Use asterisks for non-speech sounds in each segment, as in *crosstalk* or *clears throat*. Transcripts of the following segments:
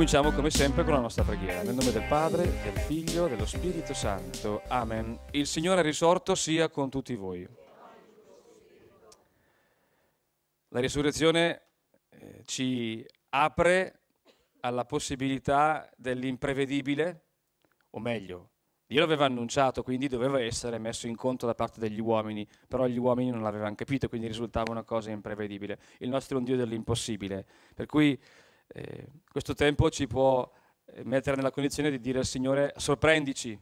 Cominciamo come sempre con la nostra preghiera. Nel nome del Padre, del Figlio, dello Spirito Santo. Amen. Il Signore risorto sia con tutti voi. La risurrezione eh, ci apre alla possibilità dell'imprevedibile, o meglio, Dio l'aveva annunciato, quindi doveva essere messo in conto da parte degli uomini, però gli uomini non l'avevano capito, quindi risultava una cosa imprevedibile. Il nostro è un Dio dell'impossibile, per cui eh, questo tempo ci può eh, mettere nella condizione di dire al Signore sorprendici,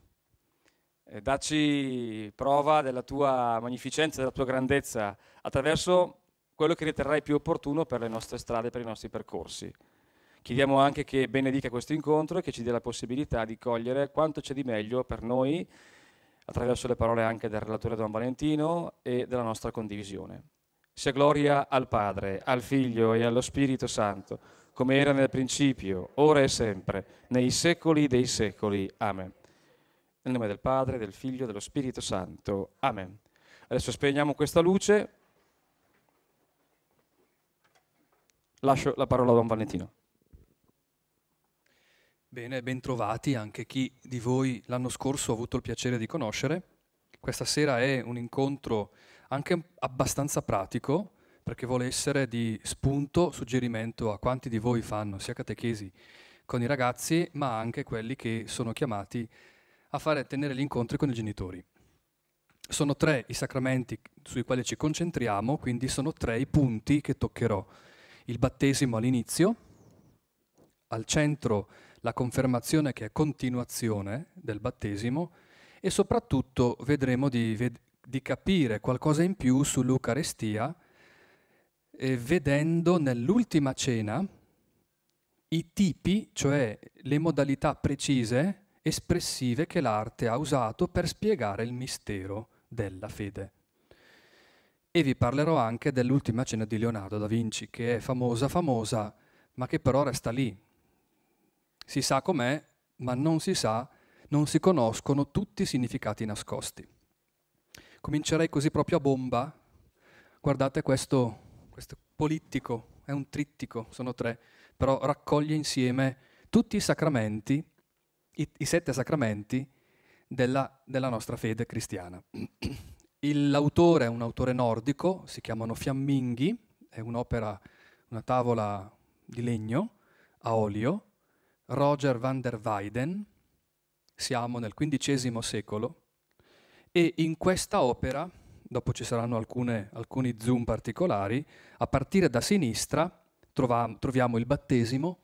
eh, dacci prova della tua magnificenza, della tua grandezza, attraverso quello che riterrai più opportuno per le nostre strade, per i nostri percorsi. Chiediamo anche che benedica questo incontro e che ci dia la possibilità di cogliere quanto c'è di meglio per noi attraverso le parole anche del relatore Don Valentino e della nostra condivisione. Sia gloria al Padre, al Figlio e allo Spirito Santo come era nel principio, ora e sempre, nei secoli dei secoli. Amen. Nel nome del Padre, del Figlio, dello Spirito Santo. Amen. Adesso spegniamo questa luce. Lascio la parola a Don Valentino. Bene, bentrovati anche chi di voi l'anno scorso ha avuto il piacere di conoscere. Questa sera è un incontro anche abbastanza pratico, perché vuole essere di spunto, suggerimento a quanti di voi fanno sia catechesi con i ragazzi, ma anche quelli che sono chiamati a fare, tenere gli incontri con i genitori. Sono tre i sacramenti sui quali ci concentriamo, quindi sono tre i punti che toccherò. Il battesimo all'inizio, al centro la confermazione che è continuazione del battesimo e soprattutto vedremo di, di capire qualcosa in più sull'Eucarestia eh, vedendo nell'ultima cena i tipi, cioè le modalità precise, espressive che l'arte ha usato per spiegare il mistero della fede. E vi parlerò anche dell'ultima cena di Leonardo da Vinci, che è famosa, famosa, ma che però resta lì. Si sa com'è, ma non si sa, non si conoscono tutti i significati nascosti. Comincerei così proprio a bomba. Guardate questo questo polittico, è un trittico, sono tre, però raccoglie insieme tutti i sacramenti, i, i sette sacramenti della, della nostra fede cristiana. *clears throat* l'autore è un autore nordico, si chiamano Fiamminghi, è un'opera, una tavola di legno a olio, Roger van der Weyden, siamo nel XV secolo, e in questa opera dopo ci saranno alcune, alcuni zoom particolari, a partire da sinistra trova, troviamo il battesimo,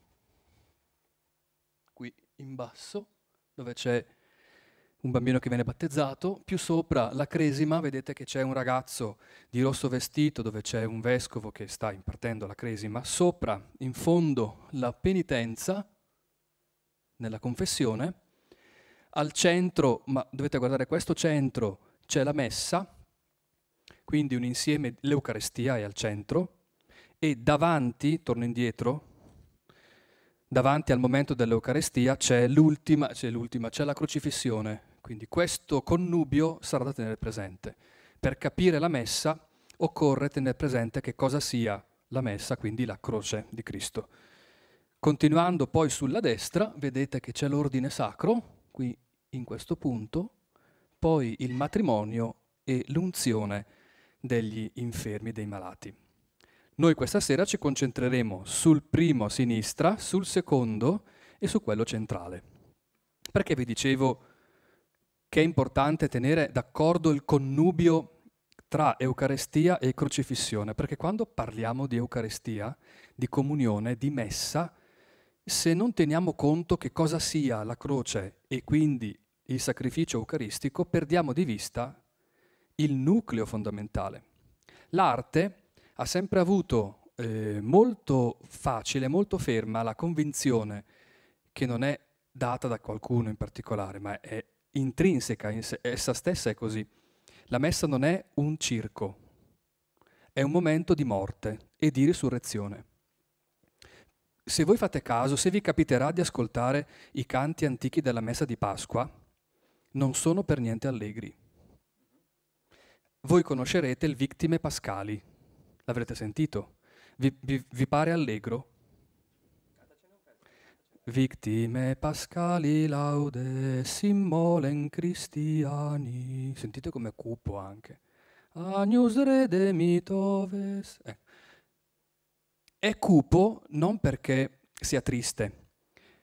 qui in basso, dove c'è un bambino che viene battezzato, più sopra la cresima, vedete che c'è un ragazzo di rosso vestito dove c'è un vescovo che sta impartendo la cresima, sopra in fondo la penitenza nella confessione, al centro, ma dovete guardare questo centro, c'è la messa, quindi un insieme, l'Eucarestia è al centro, e davanti, torno indietro, davanti al momento dell'Eucarestia c'è l'ultima, c'è l'ultima, c'è la crocifissione. Quindi questo connubio sarà da tenere presente. Per capire la messa occorre tenere presente che cosa sia la messa, quindi la croce di Cristo. Continuando poi sulla destra, vedete che c'è l'ordine sacro, qui in questo punto, poi il matrimonio e l'unzione degli infermi, dei malati. Noi questa sera ci concentreremo sul primo a sinistra, sul secondo e su quello centrale. Perché vi dicevo che è importante tenere d'accordo il connubio tra Eucarestia e crocifissione, perché quando parliamo di Eucarestia, di comunione, di messa, se non teniamo conto che cosa sia la croce e quindi il sacrificio eucaristico, perdiamo di vista il nucleo fondamentale. L'arte ha sempre avuto eh, molto facile, molto ferma la convinzione che non è data da qualcuno in particolare, ma è intrinseca, in se, essa stessa è così. La messa non è un circo, è un momento di morte e di risurrezione. Se voi fate caso, se vi capiterà di ascoltare i canti antichi della messa di Pasqua, non sono per niente allegri voi conoscerete il Vittime Pascali. L'avrete sentito? Vi, vi, vi pare allegro? Vittime Pascali laude simmolen cristiani. Sentite come cupo anche. Agnus redemitoves. Eh. È cupo non perché sia triste,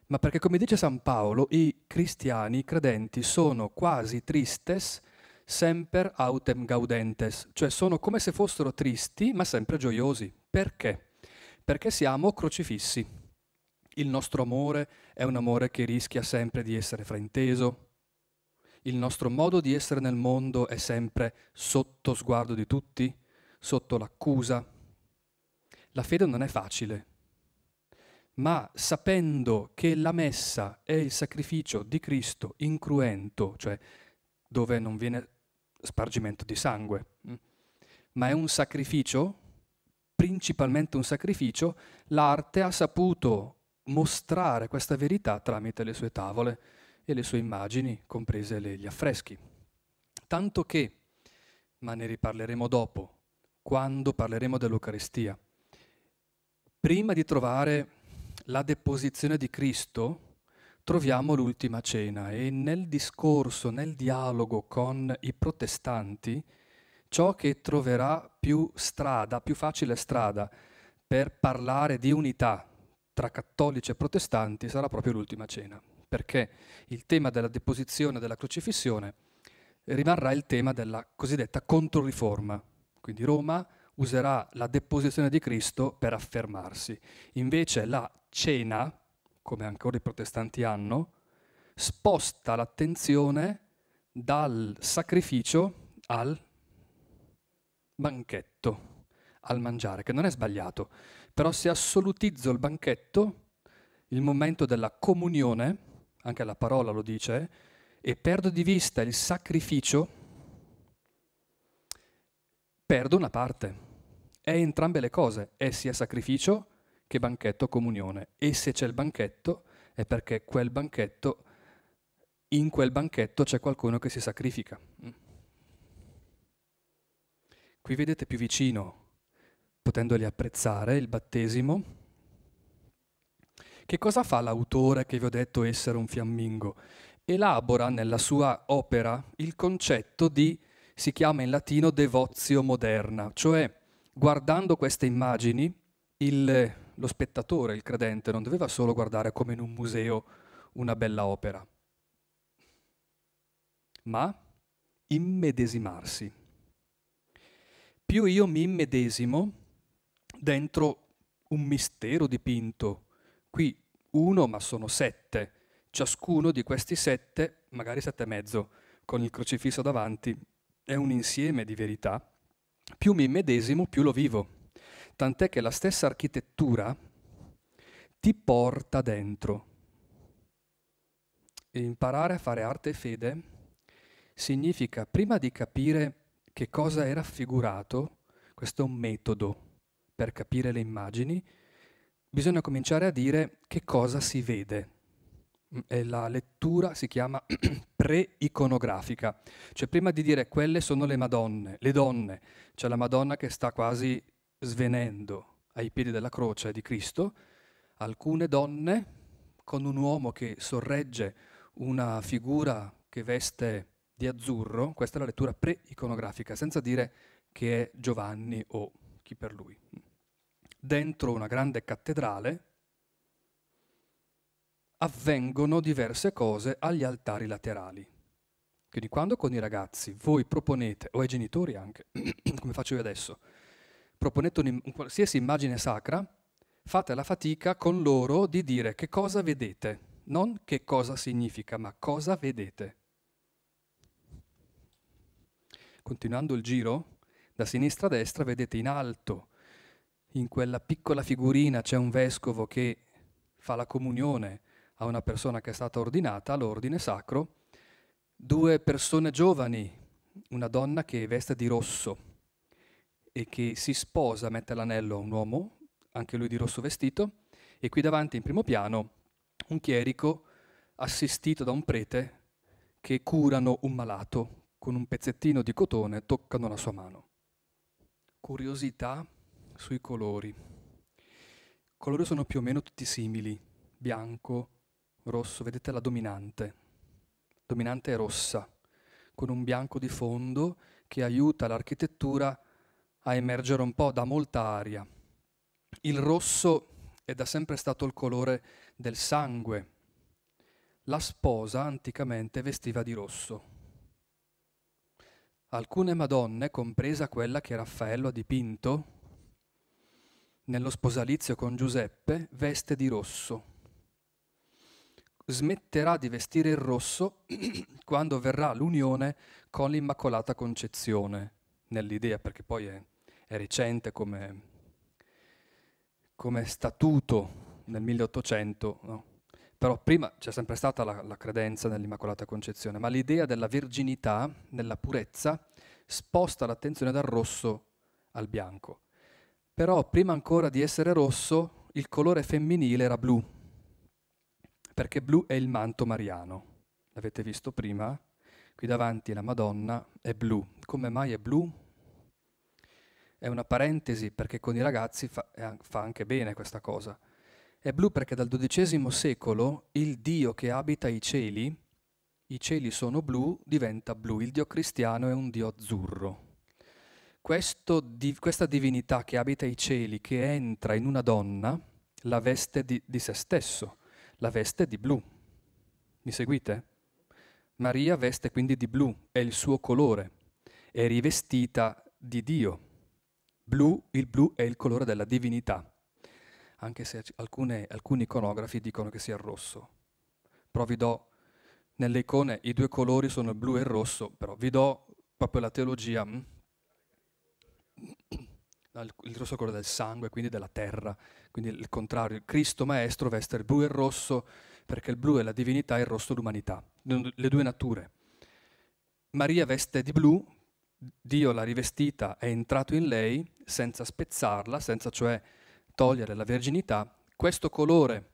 ma perché, come dice San Paolo, i cristiani, i credenti, sono quasi tristes semper autem gaudentes, cioè sono come se fossero tristi ma sempre gioiosi. Perché? Perché siamo crocifissi. Il nostro amore è un amore che rischia sempre di essere frainteso. Il nostro modo di essere nel mondo è sempre sotto sguardo di tutti, sotto l'accusa. La fede non è facile, ma sapendo che la messa è il sacrificio di Cristo incruento, cioè dove non viene spargimento di sangue, mm. ma è un sacrificio, principalmente un sacrificio, l'arte ha saputo mostrare questa verità tramite le sue tavole e le sue immagini, comprese le, gli affreschi. Tanto che, ma ne riparleremo dopo, quando parleremo dell'Eucaristia, prima di trovare la deposizione di Cristo, troviamo l'ultima cena e nel discorso, nel dialogo con i protestanti, ciò che troverà più strada, più facile strada per parlare di unità tra cattolici e protestanti sarà proprio l'ultima cena, perché il tema della deposizione della crocifissione rimarrà il tema della cosiddetta controriforma. Quindi Roma userà la deposizione di Cristo per affermarsi. Invece la cena, come ancora i protestanti hanno, sposta l'attenzione dal sacrificio al banchetto, al mangiare, che non è sbagliato, però se assolutizzo il banchetto, il momento della comunione, anche la parola lo dice, e perdo di vista il sacrificio, perdo una parte. È entrambe le cose, è sia sacrificio che banchetto comunione. E se c'è il banchetto è perché quel banchetto, in quel banchetto c'è qualcuno che si sacrifica. Mm. Qui vedete più vicino, potendoli apprezzare, il battesimo. Che cosa fa l'autore che vi ho detto essere un fiammingo? Elabora nella sua opera il concetto di, si chiama in latino, devozio moderna, cioè guardando queste immagini, il lo spettatore, il credente, non doveva solo guardare come in un museo una bella opera, ma immedesimarsi. Più io mi immedesimo dentro un mistero dipinto, qui uno ma sono sette, ciascuno di questi sette, magari sette e mezzo, con il crocifisso davanti, è un insieme di verità, più mi immedesimo più lo vivo tant'è che la stessa architettura ti porta dentro. E imparare a fare arte e fede significa prima di capire che cosa è raffigurato, questo è un metodo per capire le immagini, bisogna cominciare a dire che cosa si vede. Mm, e la lettura si chiama *clears throat* pre-iconografica, cioè prima di dire quelle sono le Madonne, le donne, c'è cioè la Madonna che sta quasi svenendo ai piedi della croce di Cristo, alcune donne con un uomo che sorregge una figura che veste di azzurro, questa è la lettura pre-iconografica, senza dire che è Giovanni o chi per lui. Dentro una grande cattedrale avvengono diverse cose agli altari laterali. Quindi quando con i ragazzi voi proponete, o ai genitori anche, *clears throat* come faccio io adesso, proponete un, un qualsiasi immagine sacra, fate la fatica con loro di dire che cosa vedete, non che cosa significa, ma cosa vedete. Continuando il giro, da sinistra a destra vedete in alto, in quella piccola figurina c'è un vescovo che fa la comunione a una persona che è stata ordinata all'ordine sacro, due persone giovani, una donna che veste di rosso e che si sposa, mette l'anello a un uomo, anche lui di rosso vestito, e qui davanti in primo piano un chierico assistito da un prete che curano un malato con un pezzettino di cotone, toccano la sua mano. Curiosità sui colori. I colori sono più o meno tutti simili, bianco, rosso, vedete la dominante. Dominante è rossa, con un bianco di fondo che aiuta l'architettura a a emergere un po' da molta aria. Il rosso è da sempre stato il colore del sangue. La sposa anticamente vestiva di rosso. Alcune Madonne, compresa quella che Raffaello ha dipinto, nello sposalizio con Giuseppe, veste di rosso. Smetterà di vestire il rosso *clears throat* quando verrà l'unione con l'Immacolata Concezione, nell'idea, perché poi è recente come, come statuto nel 1800, no? però prima c'è sempre stata la, la credenza nell'Immacolata Concezione, ma l'idea della virginità, della purezza, sposta l'attenzione dal rosso al bianco. Però prima ancora di essere rosso, il colore femminile era blu, perché blu è il manto mariano. L'avete visto prima? Qui davanti la Madonna è blu. Come mai è blu? È una parentesi perché con i ragazzi fa, fa anche bene questa cosa. È blu perché dal XII secolo il Dio che abita i cieli, i cieli sono blu, diventa blu. Il Dio cristiano è un Dio azzurro. Di, questa divinità che abita i cieli, che entra in una donna, la veste di, di se stesso, la veste di blu. Mi seguite? Maria veste quindi di blu, è il suo colore, è rivestita di Dio. Blu, il blu è il colore della divinità, anche se alcune, alcuni iconografi dicono che sia il rosso. Però vi do, nelle icone i due colori sono il blu e il rosso, però vi do proprio la teologia, mm, *coughs* il rosso è quello del sangue, quindi della terra, quindi il contrario, il Cristo Maestro veste il blu e il rosso perché il blu è la divinità e il rosso l'umanità, le due nature. Maria veste di blu, Dio l'ha rivestita, è entrato in lei senza spezzarla, senza cioè togliere la verginità, questo colore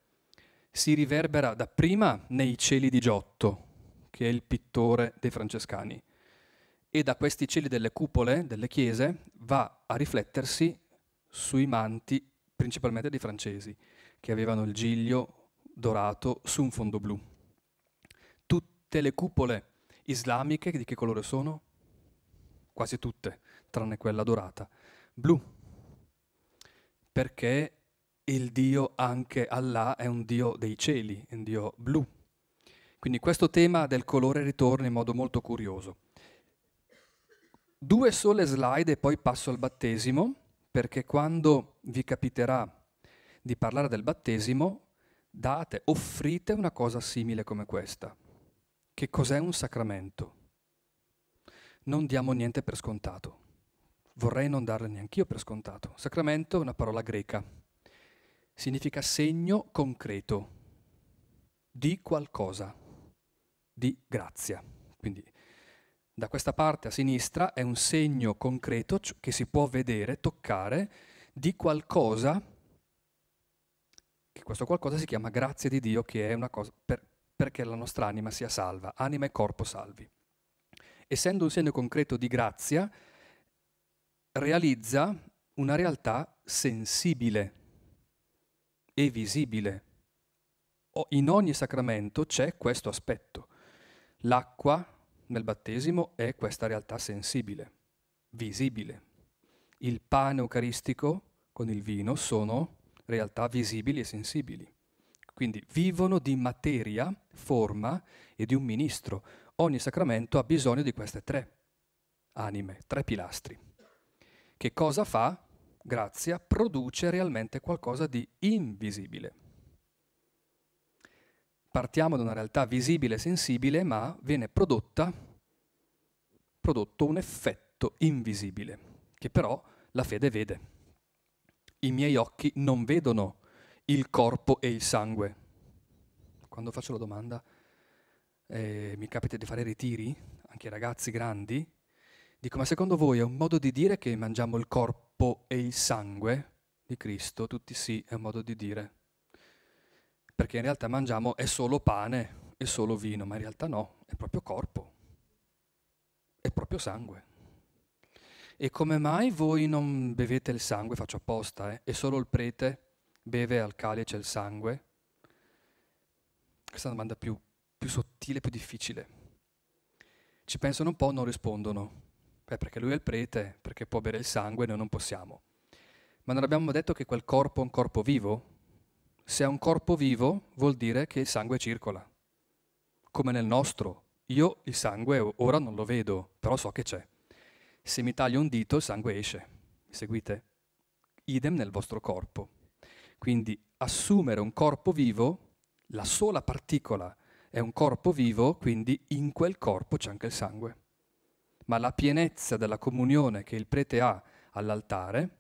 si riverbera dapprima nei cieli di Giotto, che è il pittore dei francescani, e da questi cieli delle cupole delle chiese va a riflettersi sui manti principalmente dei francesi, che avevano il giglio dorato su un fondo blu. Tutte le cupole islamiche di che colore sono? Quasi tutte, tranne quella dorata blu, perché il Dio anche Allah è un Dio dei cieli, un Dio blu. Quindi questo tema del colore ritorna in modo molto curioso. Due sole slide e poi passo al battesimo, perché quando vi capiterà di parlare del battesimo, date, offrite una cosa simile come questa. Che cos'è un sacramento? Non diamo niente per scontato vorrei non darla neanch'io per scontato. Sacramento è una parola greca, significa segno concreto di qualcosa, di grazia. Quindi da questa parte a sinistra è un segno concreto cioè che si può vedere, toccare, di qualcosa, che questo qualcosa si chiama grazia di Dio, che è una cosa per, perché la nostra anima sia salva, anima e corpo salvi. Essendo un segno concreto di grazia, realizza una realtà sensibile e visibile. In ogni sacramento c'è questo aspetto. L'acqua nel battesimo è questa realtà sensibile, visibile. Il pane eucaristico con il vino sono realtà visibili e sensibili. Quindi vivono di materia, forma e di un ministro. Ogni sacramento ha bisogno di queste tre anime, tre pilastri che cosa fa? Grazia produce realmente qualcosa di invisibile. Partiamo da una realtà visibile e sensibile, ma viene prodotta, prodotto un effetto invisibile, che però la fede vede. I miei occhi non vedono il corpo e il sangue. Quando faccio la domanda, eh, mi capita di fare ritiri, anche ai ragazzi grandi, Dico, ma secondo voi è un modo di dire che mangiamo il corpo e il sangue di Cristo? Tutti sì, è un modo di dire. Perché in realtà mangiamo è solo pane, e solo vino, ma in realtà no, è proprio corpo, è proprio sangue. E come mai voi non bevete il sangue? Faccio apposta, eh? E solo il prete beve al calice il sangue? Questa è una domanda più, più sottile, più difficile. Ci pensano un po', non rispondono. Beh, perché lui è il prete, perché può bere il sangue, noi non possiamo. Ma non abbiamo detto che quel corpo è un corpo vivo? Se è un corpo vivo vuol dire che il sangue circola, come nel nostro. Io il sangue ora non lo vedo, però so che c'è. Se mi taglio un dito il sangue esce. Mi seguite? Idem nel vostro corpo. Quindi assumere un corpo vivo, la sola particola è un corpo vivo, quindi in quel corpo c'è anche il sangue ma la pienezza della comunione che il prete ha all'altare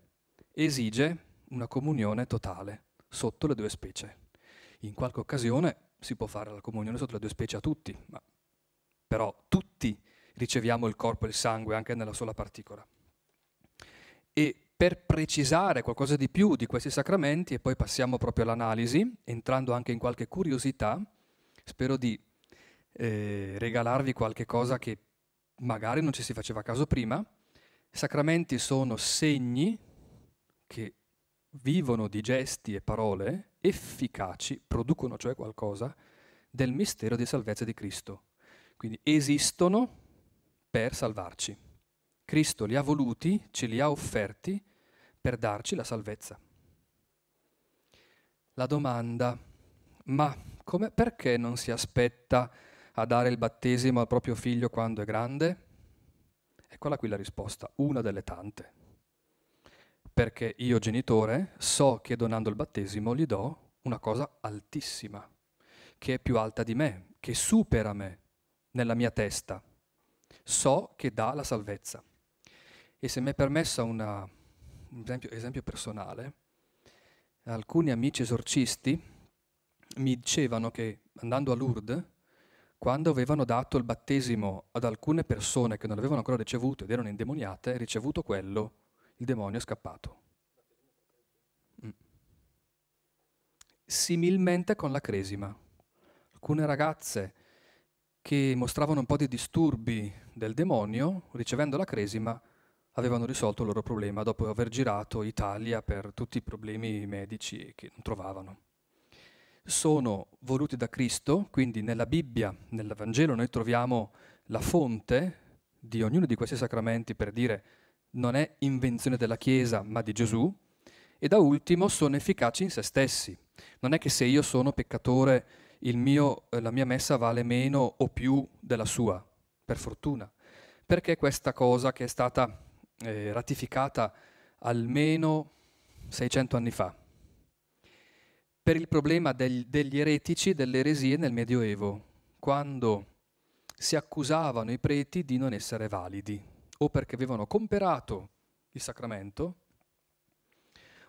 esige una comunione totale sotto le due specie. In qualche occasione si può fare la comunione sotto le due specie a tutti, ma però tutti riceviamo il corpo e il sangue anche nella sola particola. E per precisare qualcosa di più di questi sacramenti, e poi passiamo proprio all'analisi, entrando anche in qualche curiosità, spero di eh, regalarvi qualche cosa che magari non ci si faceva caso prima, sacramenti sono segni che vivono di gesti e parole efficaci, producono cioè qualcosa, del mistero di salvezza di Cristo. Quindi esistono per salvarci. Cristo li ha voluti, ce li ha offerti per darci la salvezza. La domanda, ma come, perché non si aspetta a dare il battesimo al proprio figlio quando è grande? Eccola qui la risposta, una delle tante. Perché io genitore so che donando il battesimo gli do una cosa altissima, che è più alta di me, che supera me nella mia testa. So che dà la salvezza. E se mi è permessa un esempio, esempio personale, alcuni amici esorcisti mi dicevano che andando a Lourdes quando avevano dato il battesimo ad alcune persone che non l'avevano ancora ricevuto ed erano indemoniate, ricevuto quello, il demonio è scappato. Mm. Similmente con la cresima. Alcune ragazze che mostravano un po' di disturbi del demonio, ricevendo la cresima, avevano risolto il loro problema dopo aver girato Italia per tutti i problemi medici che non trovavano sono voluti da Cristo, quindi nella Bibbia, nel Vangelo noi troviamo la fonte di ognuno di questi sacramenti per dire non è invenzione della Chiesa ma di Gesù, e da ultimo sono efficaci in se stessi. Non è che se io sono peccatore mio, eh, la mia messa vale meno o più della sua, per fortuna, perché questa cosa che è stata eh, ratificata almeno 600 anni fa, per il problema del, degli eretici, delle eresie nel Medioevo, quando si accusavano i preti di non essere validi, o perché avevano comperato il sacramento,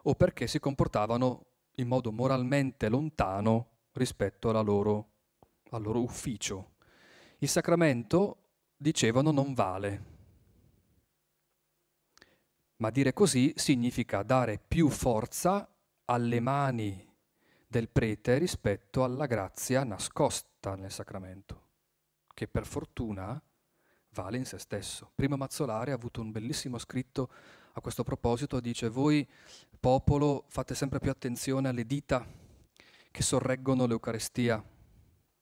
o perché si comportavano in modo moralmente lontano rispetto loro, al loro ufficio. Il sacramento, dicevano, non vale. Ma dire così significa dare più forza alle mani del prete rispetto alla grazia nascosta nel sacramento, che per fortuna vale in se stesso. Prima Mazzolari ha avuto un bellissimo scritto a questo proposito, dice voi popolo fate sempre più attenzione alle dita che sorreggono l'Eucarestia,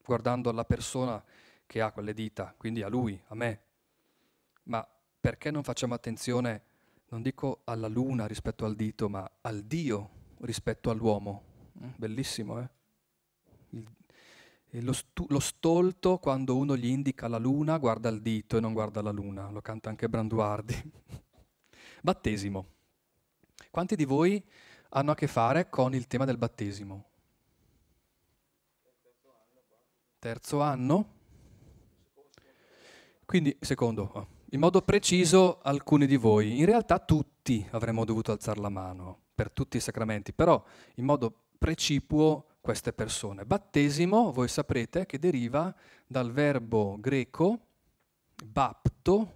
guardando alla persona che ha quelle dita, quindi a lui, a me. Ma perché non facciamo attenzione, non dico alla luna rispetto al dito, ma al Dio rispetto all'uomo? Mm. Bellissimo, eh? Il, lo, stu, lo, stolto, quando uno gli indica la luna, guarda il dito e non guarda la luna. Lo canta anche Branduardi. *laughs* Battesimo. Quanti di voi hanno a che fare con il tema del battesimo? Terzo anno? Boh. Quindi, secondo, oh. in modo preciso alcuni di voi. In realtà tutti avremmo dovuto alzare la mano per tutti i sacramenti, però in modo precipuo queste persone. Battesimo, voi saprete, che deriva dal verbo greco bapto,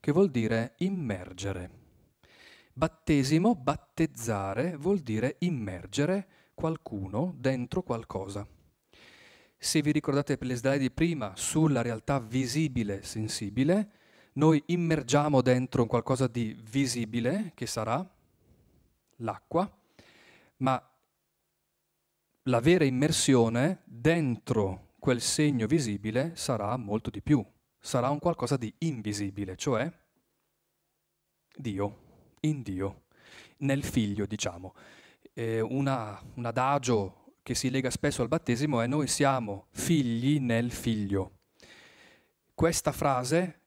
che vuol dire immergere. Battesimo, battezzare, vuol dire immergere qualcuno dentro qualcosa. Se vi ricordate per le slide di prima sulla realtà visibile, sensibile, noi immergiamo dentro qualcosa di visibile, che sarà l'acqua, ma la vera immersione dentro quel segno visibile sarà molto di più, sarà un qualcosa di invisibile, cioè Dio, in Dio, nel figlio diciamo. Eh, una, un adagio che si lega spesso al battesimo è noi siamo figli nel figlio. Questa frase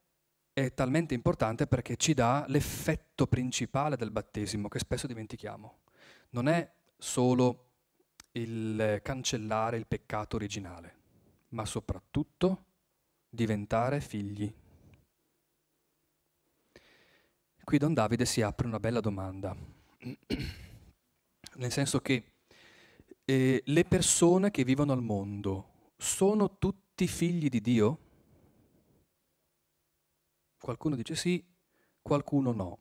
è talmente importante perché ci dà l'effetto principale del battesimo che spesso dimentichiamo. Non è solo il cancellare il peccato originale, ma soprattutto diventare figli. Qui Don Davide si apre una bella domanda, nel senso che eh, le persone che vivono al mondo sono tutti figli di Dio? Qualcuno dice sì, qualcuno no.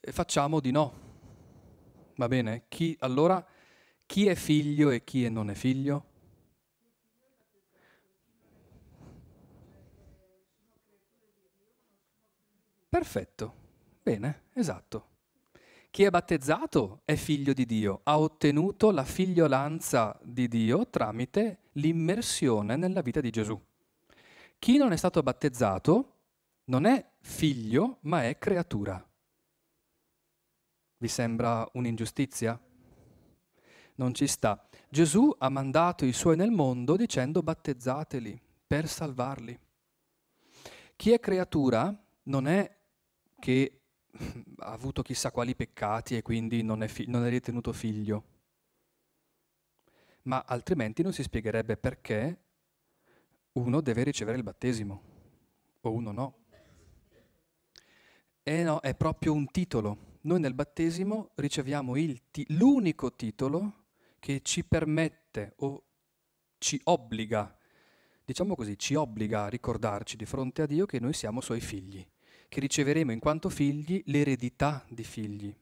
E facciamo di no, Va bene? Chi, allora, chi è figlio e chi è non è figlio? Perfetto, bene, esatto. Chi è battezzato è figlio di Dio, ha ottenuto la figliolanza di Dio tramite l'immersione nella vita di Gesù. Chi non è stato battezzato non è figlio, ma è creatura. Vi sembra un'ingiustizia? Non ci sta. Gesù ha mandato i suoi nel mondo dicendo battezzateli per salvarli. Chi è creatura non è che ha avuto chissà quali peccati e quindi non è, fi- non è ritenuto figlio, ma altrimenti non si spiegherebbe perché uno deve ricevere il battesimo o uno no. Eh no, è proprio un titolo noi nel battesimo riceviamo ti- l'unico titolo che ci permette o ci obbliga, diciamo così, ci obbliga a ricordarci di fronte a Dio che noi siamo suoi figli, che riceveremo in quanto figli l'eredità di figli.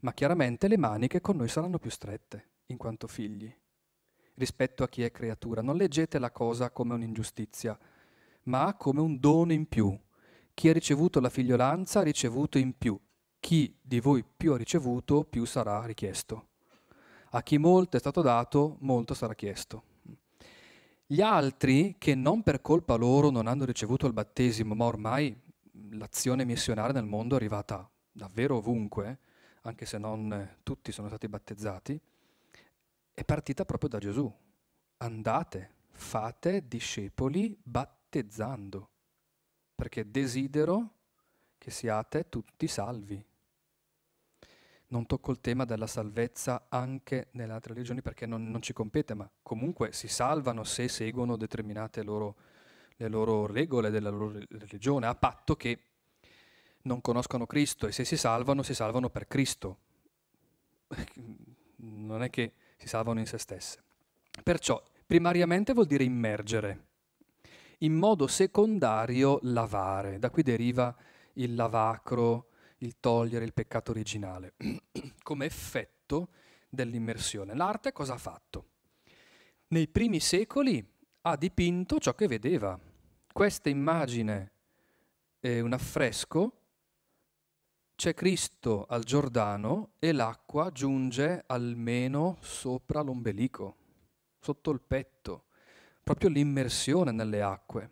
Ma chiaramente le maniche con noi saranno più strette in quanto figli rispetto a chi è creatura. Non leggete la cosa come un'ingiustizia, ma come un dono in più, chi ha ricevuto la figliolanza ha ricevuto in più. Chi di voi più ha ricevuto, più sarà richiesto. A chi molto è stato dato, molto sarà chiesto. Gli altri che non per colpa loro non hanno ricevuto il battesimo, ma ormai l'azione missionaria nel mondo è arrivata davvero ovunque, anche se non tutti sono stati battezzati, è partita proprio da Gesù. Andate, fate discepoli battezzando perché desidero che siate tutti salvi. Non tocco il tema della salvezza anche nelle altre religioni perché non, non ci compete, ma comunque si salvano se seguono determinate loro, le loro regole della loro religione, a patto che non conoscono Cristo e se si salvano, si salvano per Cristo. *laughs* Non è che si salvano in se stesse. Perciò primariamente vuol dire immergere in modo secondario lavare. Da qui deriva il lavacro, il togliere il peccato originale, *clears throat* come effetto dell'immersione. L'arte cosa ha fatto? Nei primi secoli ha dipinto ciò che vedeva. Questa immagine è un affresco, c'è Cristo al Giordano e l'acqua giunge almeno sopra l'ombelico, sotto il petto proprio l'immersione nelle acque.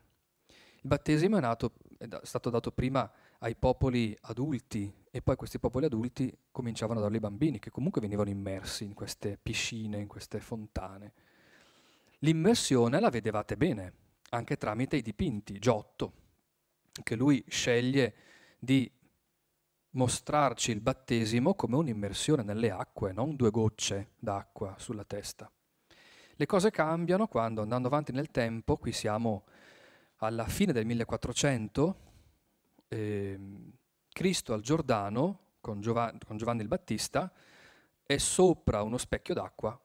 Il battesimo è, nato, è stato dato prima ai popoli adulti e poi questi popoli adulti cominciavano a darli ai bambini che comunque venivano immersi in queste piscine, in queste fontane. L'immersione la vedevate bene, anche tramite i dipinti, Giotto, che lui sceglie di mostrarci il battesimo come un'immersione nelle acque, non due gocce d'acqua sulla testa. Le cose cambiano quando, andando avanti nel tempo, qui siamo alla fine del 1400, eh, Cristo al Giordano con, Giova- con Giovanni il Battista è sopra uno specchio d'acqua.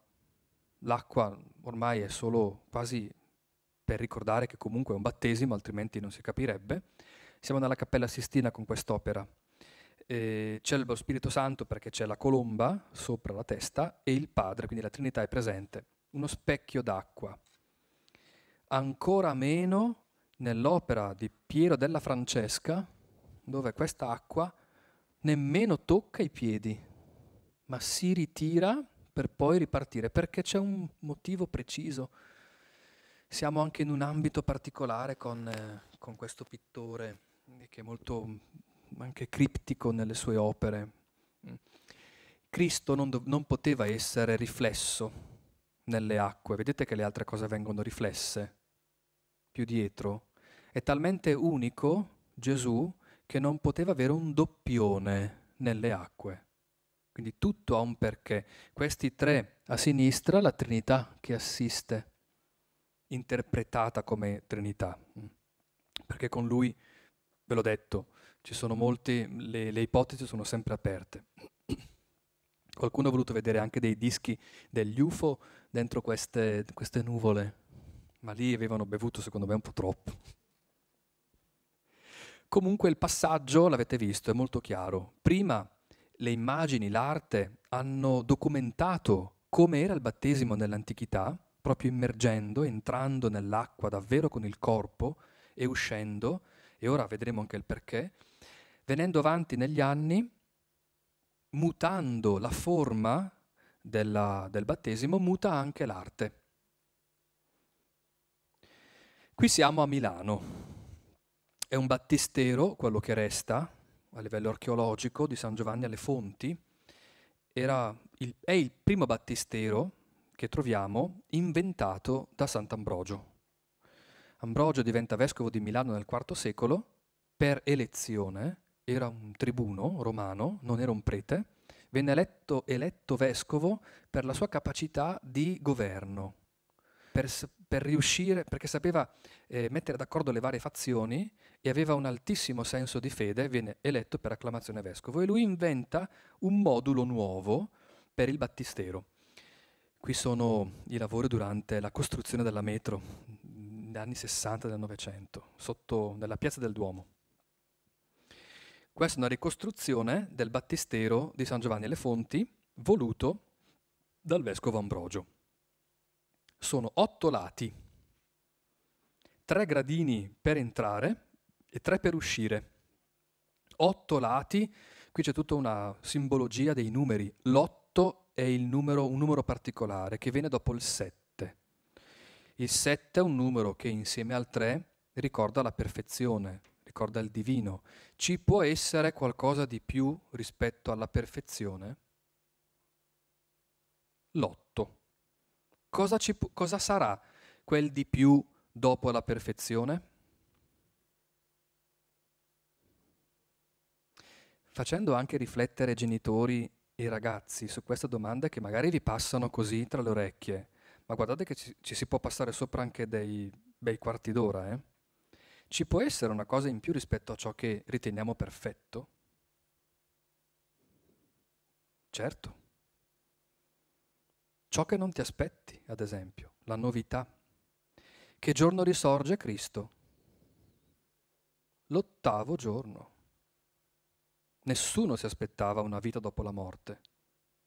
L'acqua ormai è solo quasi per ricordare che comunque è un battesimo, altrimenti non si capirebbe. Siamo nella Cappella Sistina con quest'opera. Eh, c'è lo Spirito Santo perché c'è la colomba sopra la testa e il Padre, quindi la Trinità è presente uno specchio d'acqua. Ancora meno nell'opera di Piero della Francesca, dove questa acqua nemmeno tocca i piedi, ma si ritira per poi ripartire, perché c'è un motivo preciso. Siamo anche in un ambito particolare con, eh, con questo pittore, che è molto mm, anche criptico nelle sue opere. Mm. Cristo non, do- non poteva essere riflesso nelle acque, vedete che le altre cose vengono riflesse più dietro. È talmente unico Gesù che non poteva avere un doppione nelle acque. Quindi tutto ha un perché. Questi tre a sinistra, la Trinità che assiste, interpretata come Trinità, perché con lui, ve l'ho detto, ci sono molti, le, le ipotesi sono sempre aperte. Qualcuno ha voluto vedere anche dei dischi degli UFO dentro queste, queste nuvole, ma lì avevano bevuto secondo me un po' troppo. Comunque il passaggio, l'avete visto, è molto chiaro. Prima le immagini, l'arte hanno documentato come era il battesimo nell'antichità, proprio immergendo, entrando nell'acqua davvero con il corpo e uscendo, e ora vedremo anche il perché. Venendo avanti negli anni, mutando la forma della, del battesimo, muta anche l'arte. Qui siamo a Milano. È un battistero, quello che resta, a livello archeologico, di San Giovanni alle Fonti. Il, è il primo battistero che troviamo inventato da Sant'Ambrogio. Ambrogio diventa vescovo di Milano nel IV secolo per elezione era un tribuno romano, non era un prete, venne eletto, eletto vescovo per la sua capacità di governo, per, per riuscire, perché sapeva eh, mettere d'accordo le varie fazioni e aveva un altissimo senso di fede, viene eletto per acclamazione vescovo e lui inventa un modulo nuovo per il battistero. Qui sono i lavori durante la costruzione della metro, negli mm, anni 60 del Novecento, sotto, nella piazza del Duomo. Questa è una ricostruzione del battistero di San Giovanni alle Fonti voluto dal vescovo Ambrogio. Sono otto lati, tre gradini per entrare e tre per uscire. Otto lati, qui c'è tutta una simbologia dei numeri. L'otto è numero, un numero particolare che viene dopo il sette. Il sette è un numero che insieme al tre ricorda la perfezione, ricorda il divino. Ci può essere qualcosa di più rispetto alla perfezione? L'otto. Cosa, pu- cosa sarà quel di più dopo la perfezione? Facendo anche riflettere genitori e ragazzi su queste domande che magari vi passano così tra le orecchie, ma guardate che ci, ci si può passare sopra anche dei bei quarti d'ora, eh? Ci può essere una cosa in più rispetto a ciò che riteniamo perfetto? Certo. Ciò che non ti aspetti, ad esempio, la novità. Che giorno risorge Cristo? L'ottavo giorno. Nessuno si aspettava una vita dopo la morte,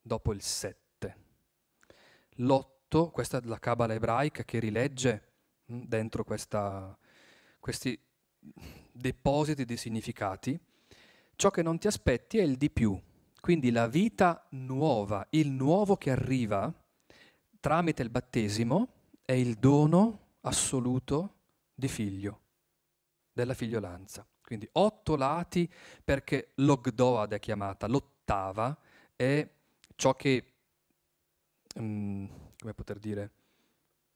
dopo il sette. L'otto, questa è la cabala ebraica che rilegge mm, dentro questa, questi depositi di significati, ciò che non ti aspetti è il di più. Quindi la vita nuova, il nuovo che arriva tramite il battesimo, è il dono assoluto di figlio, della figliolanza. Quindi otto lati perché l'ogdoad è chiamata, l'ottava è ciò che, um, come poter dire,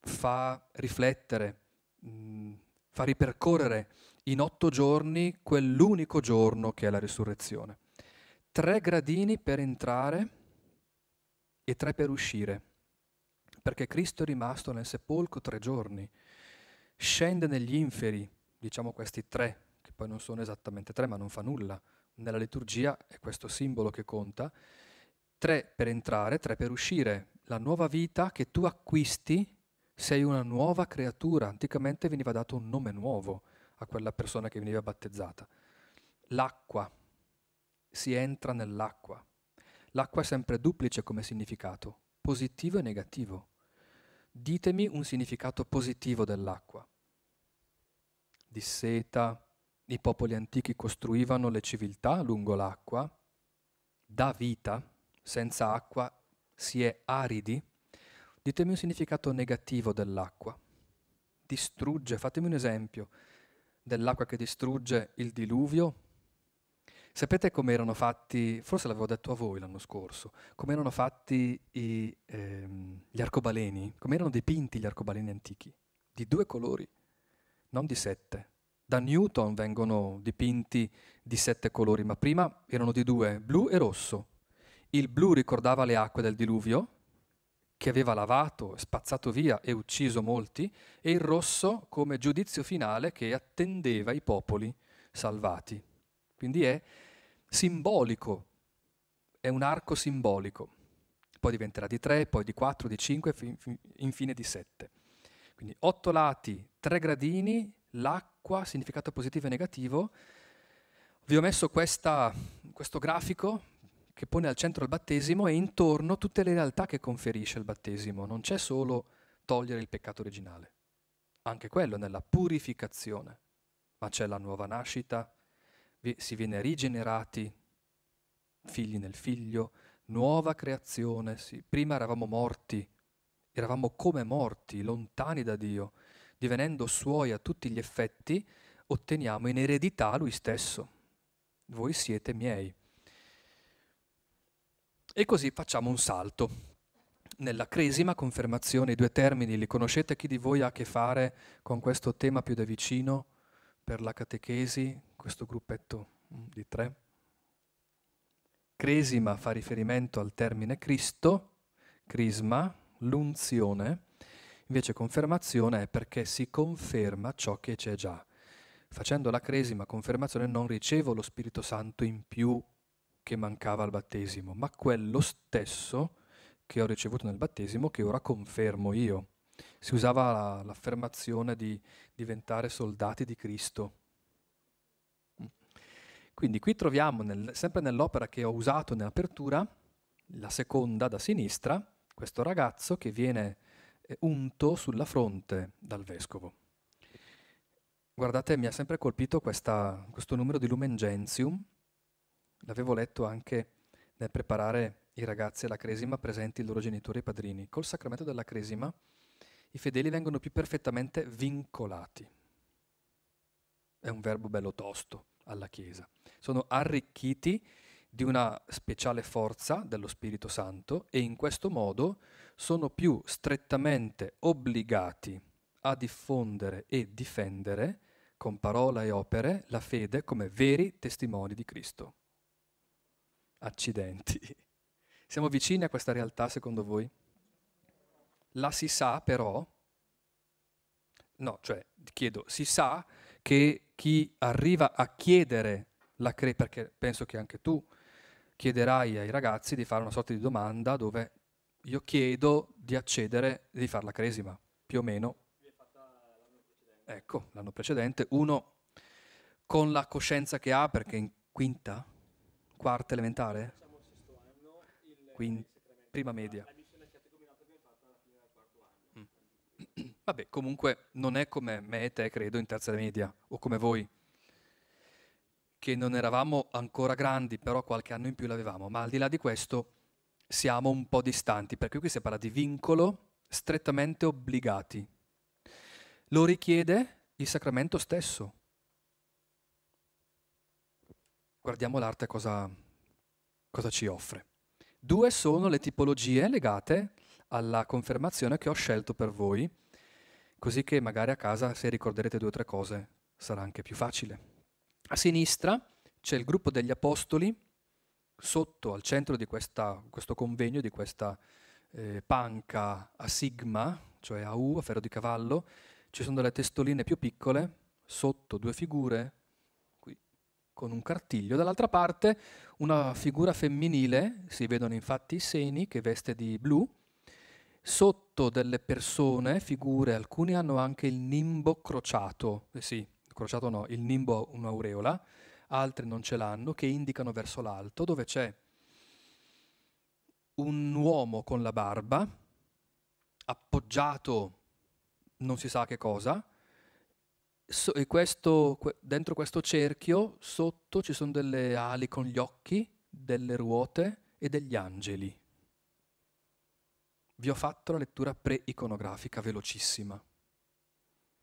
fa riflettere, um, fa ripercorrere in otto giorni quell'unico giorno che è la risurrezione. Tre gradini per entrare e tre per uscire, perché Cristo è rimasto nel sepolcro tre giorni, scende negli inferi, diciamo questi tre, che poi non sono esattamente tre, ma non fa nulla. Nella liturgia è questo simbolo che conta, tre per entrare, tre per uscire, la nuova vita che tu acquisti sei una nuova creatura. Anticamente veniva dato un nome nuovo a quella persona che veniva battezzata. L'acqua, si entra nell'acqua. L'acqua è sempre duplice come significato, positivo e negativo. Ditemi un significato positivo dell'acqua. Di seta, i popoli antichi costruivano le civiltà lungo l'acqua, da vita, senza acqua si è aridi, Ditemi un significato negativo dell'acqua. Distrugge, fatemi un esempio dell'acqua che distrugge il diluvio. Sapete come erano fatti, forse l'avevo detto a voi l'anno scorso, come erano fatti i, ehm, gli arcobaleni, come erano dipinti gli arcobaleni antichi, di due colori, non di sette. Da Newton vengono dipinti di sette colori, ma prima erano di due, blu e rosso. Il blu ricordava le acque del diluvio, che aveva lavato, spazzato via e ucciso molti, e il rosso come giudizio finale che attendeva i popoli salvati. Quindi è simbolico, è un arco simbolico. Poi diventerà di tre, poi di quattro, di cinque, infine di sette. Quindi otto lati, tre gradini, l'acqua, significato positivo e negativo. Vi ho messo questa, questo grafico che pone al centro il battesimo e intorno tutte le realtà che conferisce il battesimo. Non c'è solo togliere il peccato originale, anche quello nella purificazione, ma c'è la nuova nascita, si viene rigenerati, figli nel figlio, nuova creazione. Sì. Prima eravamo morti, eravamo come morti, lontani da Dio, divenendo suoi a tutti gli effetti, otteniamo in eredità lui stesso. Voi siete miei. E così facciamo un salto. Nella cresima, confermazione, i due termini li conoscete? Chi di voi ha a che fare con questo tema più da vicino per la catechesi? Questo gruppetto mm, di tre. Cresima fa riferimento al termine Cristo, crisma, l'unzione. Invece confermazione è perché si conferma ciò che c'è già. Facendo la cresima, confermazione, non ricevo lo Spirito Santo in più che mancava al battesimo, ma quello stesso che ho ricevuto nel battesimo che ora confermo io. Si usava la, l'affermazione di diventare soldati di Cristo. Quindi qui troviamo, nel, sempre nell'opera che ho usato nell'apertura, la seconda da sinistra, questo ragazzo che viene eh, unto sulla fronte dal vescovo. Guardate, mi ha sempre colpito questa, questo numero di Lumen Gentium, l'avevo letto anche nel preparare i ragazzi alla cresima presenti i loro genitori e padrini. Col sacramento della cresima i fedeli vengono più perfettamente vincolati. È un verbo bello tosto alla Chiesa. Sono arricchiti di una speciale forza dello Spirito Santo e in questo modo sono più strettamente obbligati a diffondere e difendere con parola e opere la fede come veri testimoni di Cristo. Accidenti. *laughs* Siamo vicini a questa realtà secondo voi? La si sa però, no, cioè chiedo, si sa che chi arriva a chiedere la cre, perché penso che anche tu chiederai ai ragazzi di fare una sorta di domanda dove io chiedo di accedere, di fare la cresima, più o meno. Ecco, l'anno precedente, uno con la coscienza che ha, perché in quinta quarta elementare? Quindi, prima media. Mm. Vabbè, comunque non è come me e te, credo, in terza media, o come voi, che non eravamo ancora grandi, però qualche anno in più l'avevamo. Ma al di là di questo siamo un po' distanti, perché qui si parla di vincolo strettamente obbligati. Lo richiede il sacramento stesso guardiamo l'arte cosa, cosa ci offre. Due sono le tipologie legate alla confermazione che ho scelto per voi, così che magari a casa se ricorderete due o tre cose sarà anche più facile. A sinistra c'è il gruppo degli apostoli, sotto al centro di questa, questo convegno, di questa eh, panca a sigma, cioè a U, a ferro di cavallo, ci sono delle testoline più piccole, sotto due figure, con un cartiglio, dall'altra parte una figura femminile, si vedono infatti i seni che veste di blu, sotto delle persone, figure, alcuni hanno anche il nimbo crociato, eh sì, crociato no, il nimbo un'aureola, altri non ce l'hanno, che indicano verso l'alto dove c'è un uomo con la barba appoggiato non si sa che cosa, so, e questo, que- dentro questo cerchio sotto ci sono delle ali con gli occhi, delle ruote e degli angeli. Vi ho fatto la lettura pre-iconografica velocissima.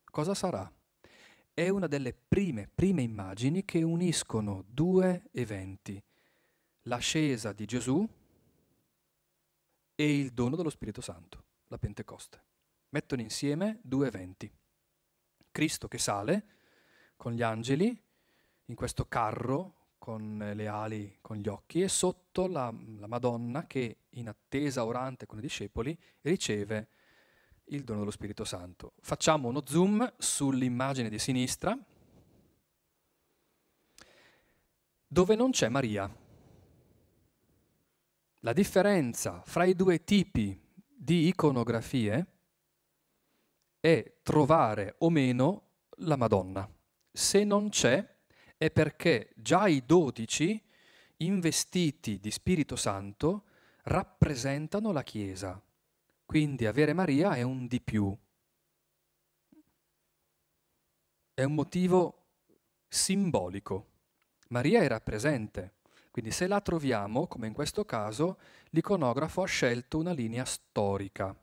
Cosa sarà? È una delle prime, prime immagini che uniscono due eventi, l'ascesa di Gesù e il dono dello Spirito Santo, la Pentecoste. Mettono insieme due eventi. Cristo che sale con gli angeli in questo carro con eh, le ali, con gli occhi, e sotto la, la Madonna che in attesa orante con i discepoli riceve il dono dello Spirito Santo. Facciamo uno zoom sull'immagine di sinistra dove non c'è Maria. La differenza fra i due tipi di iconografie è trovare o meno la Madonna. Se non c'è è perché già i dodici, investiti di Spirito Santo, rappresentano la Chiesa. Quindi avere Maria è un di più. È un motivo simbolico. Maria era presente. Quindi se la troviamo, come in questo caso, l'iconografo ha scelto una linea storica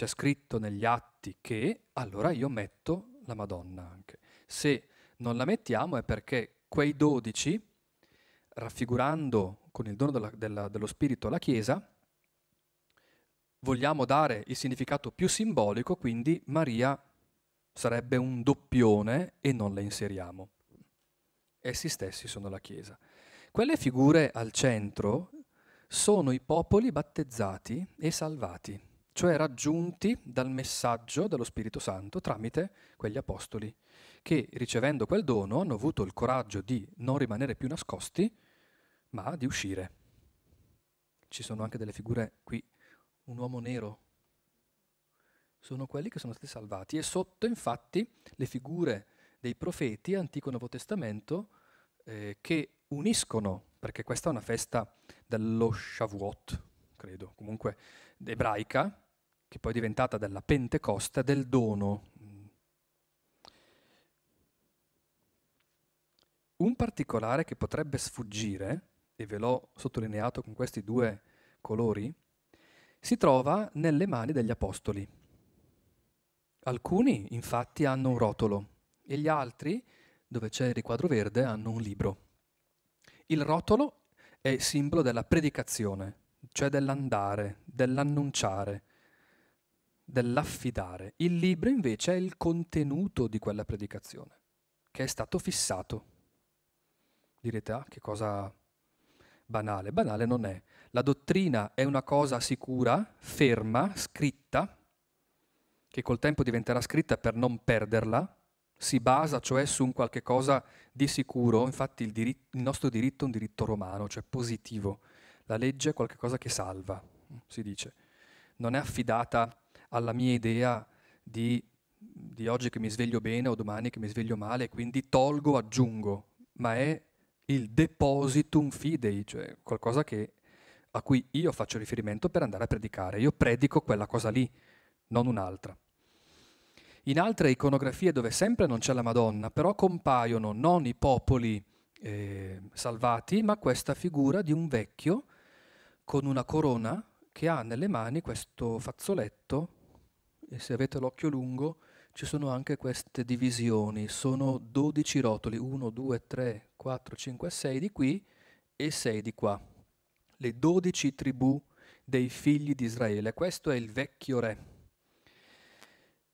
c'è scritto negli atti che, allora io metto la Madonna anche. Se non la mettiamo è perché quei dodici, raffigurando con il dono della, della, dello Spirito la Chiesa, vogliamo dare il significato più simbolico, quindi Maria sarebbe un doppione e non la inseriamo. Essi stessi sono la Chiesa. Quelle figure al centro sono i popoli battezzati e salvati cioè raggiunti dal messaggio dello Spirito Santo tramite quegli apostoli, che ricevendo quel dono hanno avuto il coraggio di non rimanere più nascosti, ma di uscire. Ci sono anche delle figure qui, un uomo nero, sono quelli che sono stati salvati e sotto infatti le figure dei profeti, Antico e Nuovo Testamento, eh, che uniscono, perché questa è una festa dello Shavuot, credo, comunque ebraica, che poi è diventata della Pentecoste, del dono. Un particolare che potrebbe sfuggire, e ve l'ho sottolineato con questi due colori, si trova nelle mani degli apostoli. Alcuni infatti hanno un rotolo e gli altri, dove c'è il riquadro verde, hanno un libro. Il rotolo è simbolo della predicazione, cioè dell'andare, dell'annunciare, dell'affidare. Il libro invece è il contenuto di quella predicazione, che è stato fissato. Direte, ah, che cosa banale. Banale non è. La dottrina è una cosa sicura, ferma, scritta, che col tempo diventerà scritta per non perderla, si basa cioè su un qualche cosa di sicuro, infatti il, diritto, il nostro diritto è un diritto romano, cioè positivo, la legge è qualcosa che salva, si dice. Non è affidata alla mia idea di, di oggi che mi sveglio bene o domani che mi sveglio male, quindi tolgo, aggiungo, ma è il depositum fidei, cioè qualcosa che, a cui io faccio riferimento per andare a predicare. Io predico quella cosa lì, non un'altra. In altre iconografie dove sempre non c'è la Madonna, però compaiono non i popoli eh, salvati, ma questa figura di un vecchio con una corona che ha nelle mani questo fazzoletto e se avete l'occhio lungo ci sono anche queste divisioni, sono 12 rotoli, 1, 2, 3, 4, 5, 6 di qui e 6 di qua, le 12 tribù dei figli di Israele, questo è il vecchio re.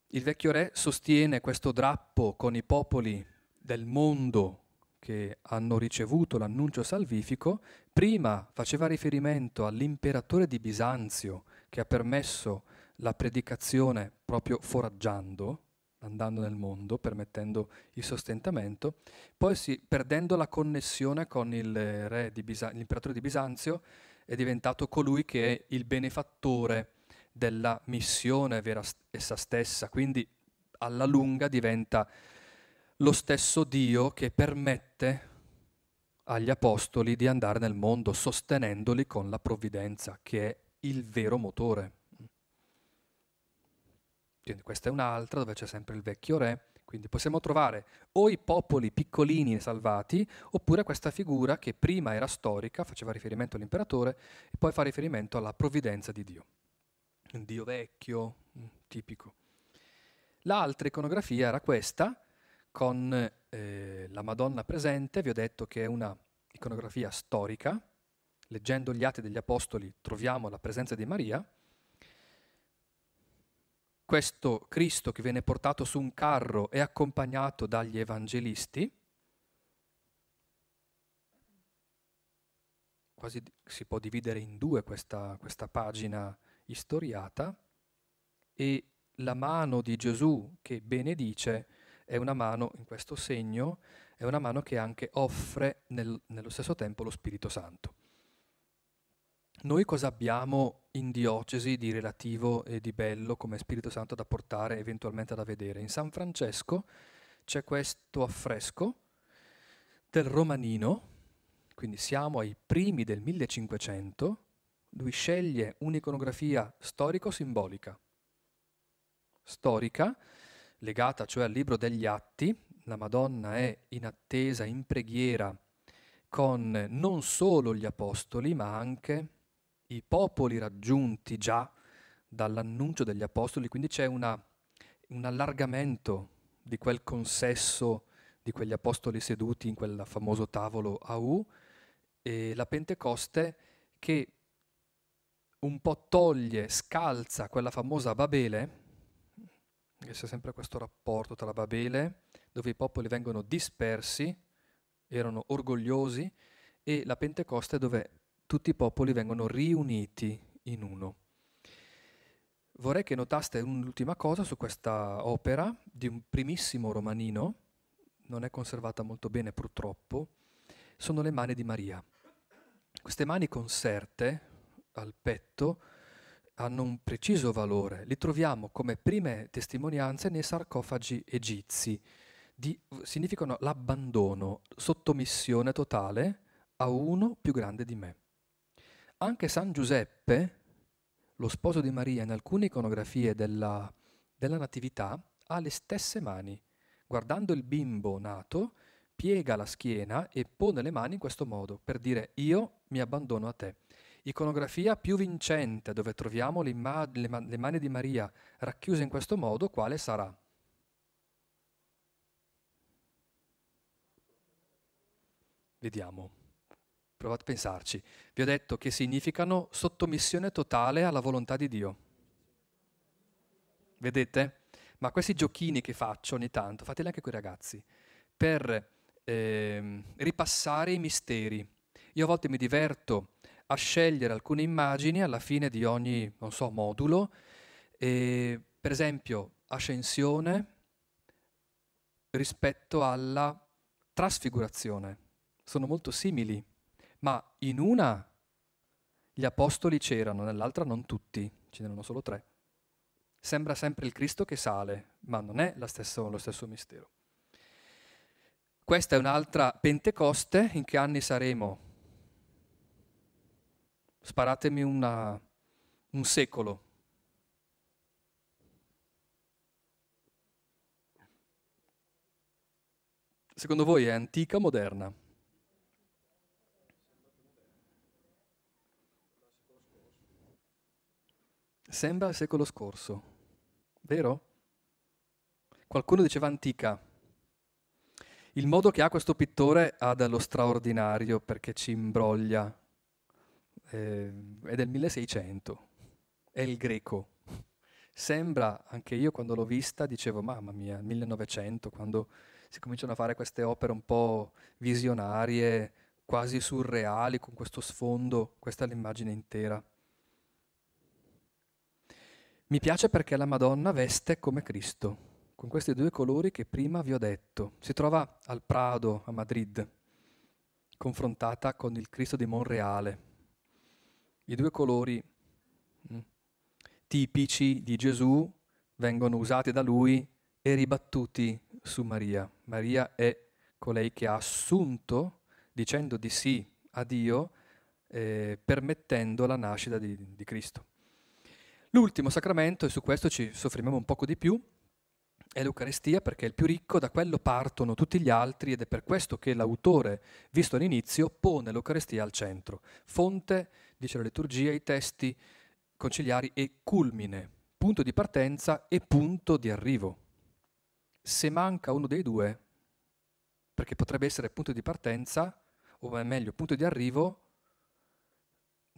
Il vecchio re sostiene questo drappo con i popoli del mondo che hanno ricevuto l'annuncio salvifico, prima faceva riferimento all'imperatore di Bisanzio che ha permesso la predicazione proprio foraggiando, andando nel mondo, permettendo il sostentamento, poi sì, perdendo la connessione con Bisan- l'imperatore di Bisanzio, è diventato colui che è il benefattore della missione vera essa stessa, quindi alla lunga diventa lo stesso Dio che permette agli apostoli di andare nel mondo sostenendoli con la provvidenza, che è il vero motore. Quindi questa è un'altra dove c'è sempre il vecchio re, quindi possiamo trovare o i popoli piccolini salvati, oppure questa figura che prima era storica, faceva riferimento all'imperatore, e poi fa riferimento alla provvidenza di Dio. Un Dio vecchio, mm, tipico. L'altra iconografia era questa, con eh, la Madonna presente, vi ho detto che è una iconografia storica, leggendo gli Atti degli Apostoli troviamo la presenza di Maria, questo Cristo che viene portato su un carro è accompagnato dagli evangelisti, quasi si può dividere in due questa, questa pagina istoriata, e la mano di Gesù che benedice è una mano in questo segno, è una mano che anche offre nel, nello stesso tempo lo Spirito Santo. Noi cosa abbiamo in diocesi di relativo e di bello come Spirito Santo da portare eventualmente da vedere? In San Francesco c'è questo affresco del Romanino, quindi siamo ai primi del 1500, lui sceglie un'iconografia storico-simbolica. Storica, legata cioè al libro degli atti, la Madonna è in attesa, in preghiera con non solo gli apostoli, ma anche i popoli raggiunti già dall'annuncio degli apostoli, quindi c'è una, un allargamento di quel consesso di quegli apostoli seduti in quel famoso tavolo a U, e la Pentecoste che un po' toglie, scalza quella famosa Babele, che c'è sempre questo rapporto tra Babele, dove i popoli vengono dispersi, erano orgogliosi, e la Pentecoste dove tutti i popoli vengono riuniti in uno. Vorrei che notaste un'ultima cosa su questa opera di un primissimo romanino, non è conservata molto bene purtroppo, sono le mani di Maria. Queste mani conserte al petto hanno un preciso valore, li troviamo come prime testimonianze nei sarcofagi egizi, di, significano l'abbandono, sottomissione totale a uno più grande di me. Anche San Giuseppe, lo sposo di Maria in alcune iconografie della, della Natività, ha le stesse mani. Guardando il bimbo nato, piega la schiena e pone le mani in questo modo, per dire io mi abbandono a te iconografia più vincente dove troviamo le, ma- le, man- le mani di Maria racchiuse in questo modo, quale sarà? Vediamo. Provate a pensarci. Vi ho detto che significano sottomissione totale alla volontà di Dio. Vedete? Ma questi giochini che faccio ogni tanto, fateli anche con i ragazzi, per eh, ripassare i misteri. Io a volte mi diverto a scegliere alcune immagini alla fine di ogni, non so, modulo, e, per esempio ascensione rispetto alla trasfigurazione. Sono molto simili, ma in una gli apostoli c'erano, nell'altra non tutti, ce n'erano solo tre. Sembra sempre il Cristo che sale, ma non è stessa, lo stesso mistero. Questa è un'altra Pentecoste, in che anni saremo? sparatemi una, un secolo. Secondo voi è antica o moderna? Sembra il secolo scorso, vero? Qualcuno diceva antica. Il modo che ha questo pittore ha dello straordinario perché ci imbroglia eh, è del 1600, è il greco. Sembra, anche io quando l'ho vista dicevo, mamma mia, 1900, quando si cominciano a fare queste opere un po' visionarie, quasi surreali, con questo sfondo, questa è l'immagine intera. Mi piace perché la Madonna veste come Cristo, con questi due colori che prima vi ho detto. Si trova al Prado, a Madrid, confrontata con il Cristo di Monreale, i due colori mm, tipici di Gesù vengono usati da lui e ribattuti su Maria. Maria è colei che ha assunto, dicendo di sì a Dio, eh, permettendo la nascita di, di Cristo. L'ultimo sacramento, e su questo ci soffermiamo un poco di più, è l'Eucaristia perché è il più ricco, da quello partono tutti gli altri ed è per questo che l'autore, visto all'inizio, pone l'Eucaristia al centro, fonte dice la liturgia, i testi conciliari e culmine, punto di partenza e punto di arrivo. Se manca uno dei due, perché potrebbe essere punto di partenza, o meglio punto di arrivo,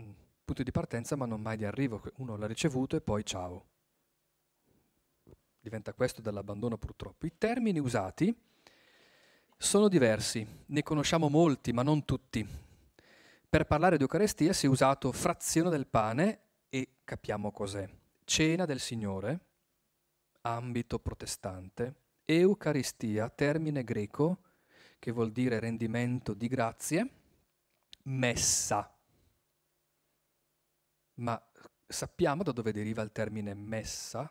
mm, punto di partenza ma non mai di arrivo, uno l'ha ricevuto e poi ciao. Diventa questo dall'abbandono purtroppo. I termini usati sono diversi, ne conosciamo molti ma non tutti. Per parlare di Eucaristia si è usato frazione del pane e capiamo cos'è. Cena del Signore, ambito protestante, Eucaristia, termine greco che vuol dire rendimento di grazie, messa. Ma sappiamo da dove deriva il termine messa?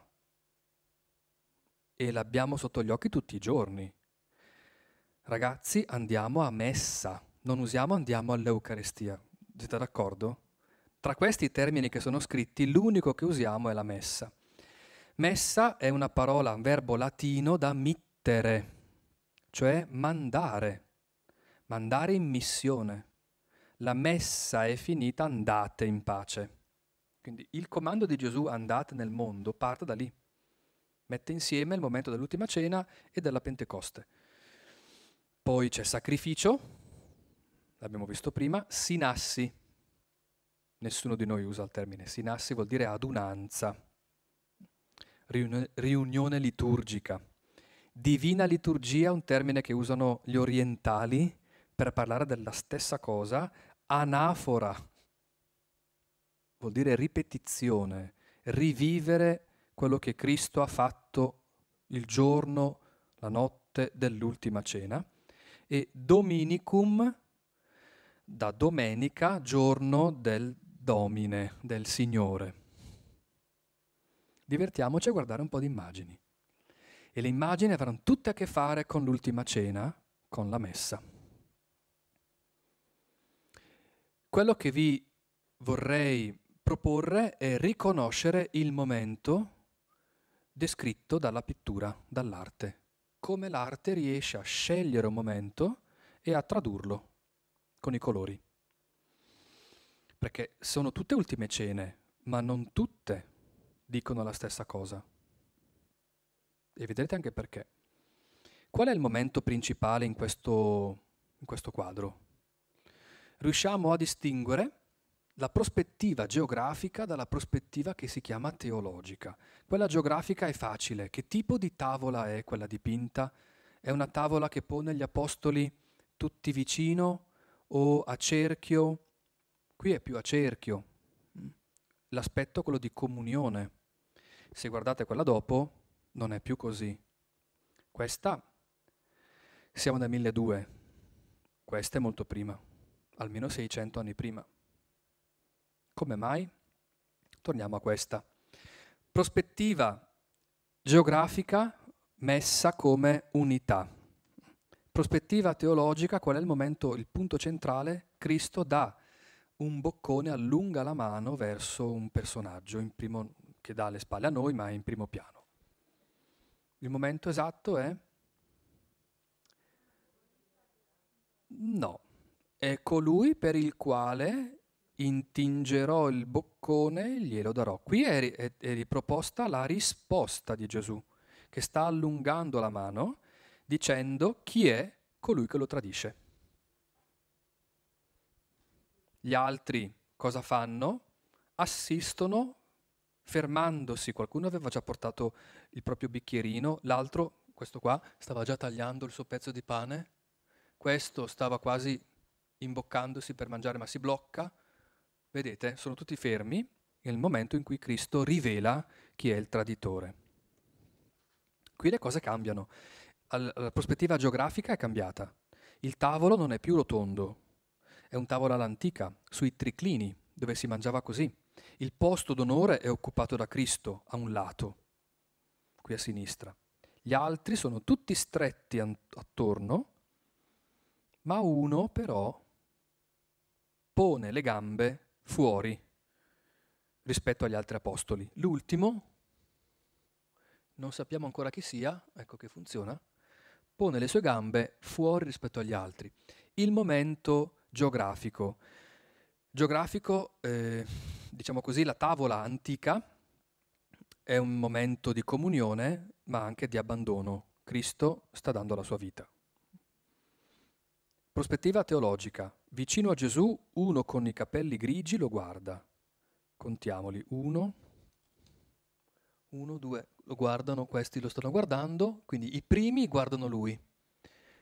E l'abbiamo sotto gli occhi tutti i giorni. Ragazzi, andiamo a messa non usiamo andiamo all'Eucarestia. Siete d'accordo? Tra questi termini che sono scritti, l'unico che usiamo è la messa. Messa è una parola, un verbo latino da mittere, cioè mandare, mandare in missione. La messa è finita, andate in pace. Quindi il comando di Gesù andate nel mondo parte da lì. Mette insieme il momento dell'ultima cena e della Pentecoste. Poi c'è sacrificio, l'abbiamo visto prima, sinassi. Nessuno di noi usa il termine sinassi, vuol dire adunanza, riunione, liturgica. Divina liturgia è un termine che usano gli orientali per parlare della stessa cosa, anafora, vuol dire ripetizione, rivivere quello che Cristo ha fatto il giorno, la notte dell'ultima cena, e dominicum da domenica, giorno del Domine, del Signore. Divertiamoci a guardare un po' di immagini. E le immagini avranno tutte a che fare con l'ultima cena, con la messa. Quello che vi vorrei proporre è riconoscere il momento descritto dalla pittura, dall'arte, come l'arte riesce a scegliere un momento e a tradurlo con i colori. Perché sono tutte ultime cene, ma non tutte dicono la stessa cosa. E vedrete anche perché. Qual è il momento principale in questo, in questo quadro? Riusciamo a distinguere la prospettiva geografica dalla prospettiva che si chiama teologica. Quella geografica è facile. Che tipo di tavola è quella dipinta? È una tavola che pone gli apostoli tutti vicino, o a cerchio, qui è più a cerchio, mm. l'aspetto è quello di comunione. Se guardate quella dopo, non è più così. Questa, siamo nel 1200, questa è molto prima, almeno 600 anni prima. Come mai? Torniamo a questa. Prospettiva geografica messa come unità prospettiva teologica, qual è il momento, il punto centrale? Cristo dà un boccone, allunga la mano verso un personaggio primo, che dà le spalle a noi, ma è in primo piano. Il momento esatto è? No, è colui per il quale intingerò il boccone e glielo darò. Qui è, è, è riproposta la risposta di Gesù, che sta allungando la mano dicendo chi è colui che lo tradisce. Gli altri cosa fanno? Assistono fermandosi, qualcuno aveva già portato il proprio bicchierino, l'altro, questo qua, stava già tagliando il suo pezzo di pane, questo stava quasi imboccandosi per mangiare ma si blocca. Vedete, sono tutti fermi nel momento in cui Cristo rivela chi è il traditore. Qui le cose cambiano la prospettiva geografica è cambiata. Il tavolo non è più rotondo, è un tavolo all'antica, sui triclini, dove si mangiava così. Il posto d'onore è occupato da Cristo a un lato, qui a sinistra. Gli altri sono tutti stretti attorno, ma uno però pone le gambe fuori rispetto agli altri apostoli. L'ultimo, non sappiamo ancora chi sia, ecco che funziona, pone le sue gambe fuori rispetto agli altri. Il momento geografico. Geografico, eh, diciamo così, la tavola antica è un momento di comunione, ma anche di abbandono. Cristo sta dando la sua vita. Prospettiva teologica. Vicino a Gesù, uno con i capelli grigi lo guarda. Contiamoli. Uno, uno, due, lo guardano, questi lo stanno guardando, quindi i primi guardano lui.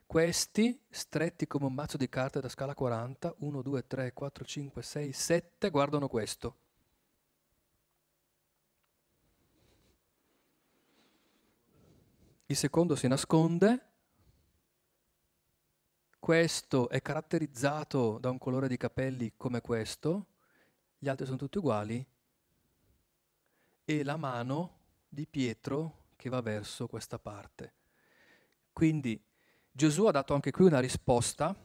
Questi, stretti come un mazzo di carte da scala 40, 1, 2, 3, 4, 5, 6, 7, guardano questo. Il secondo si nasconde, questo è caratterizzato da un colore di capelli come questo, gli altri sono tutti uguali e la mano di Pietro che va verso questa parte. Quindi Gesù ha dato anche qui una risposta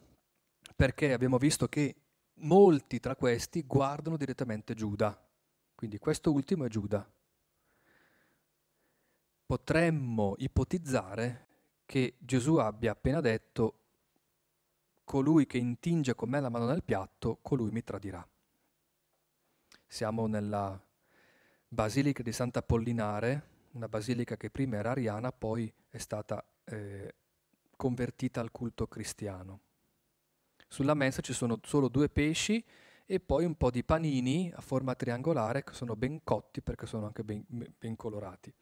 perché abbiamo visto che molti tra questi guardano direttamente Giuda. Quindi questo ultimo è Giuda. Potremmo ipotizzare che Gesù abbia appena detto colui che intinge con me la mano nel piatto, colui mi tradirà. Siamo nella basilica di Sant'Apollinare, una basilica che prima era ariana, poi è stata eh, convertita al culto cristiano. Sulla mensa ci sono solo due pesci e poi un po' di panini a forma triangolare che sono ben cotti perché sono anche ben, ben colorati.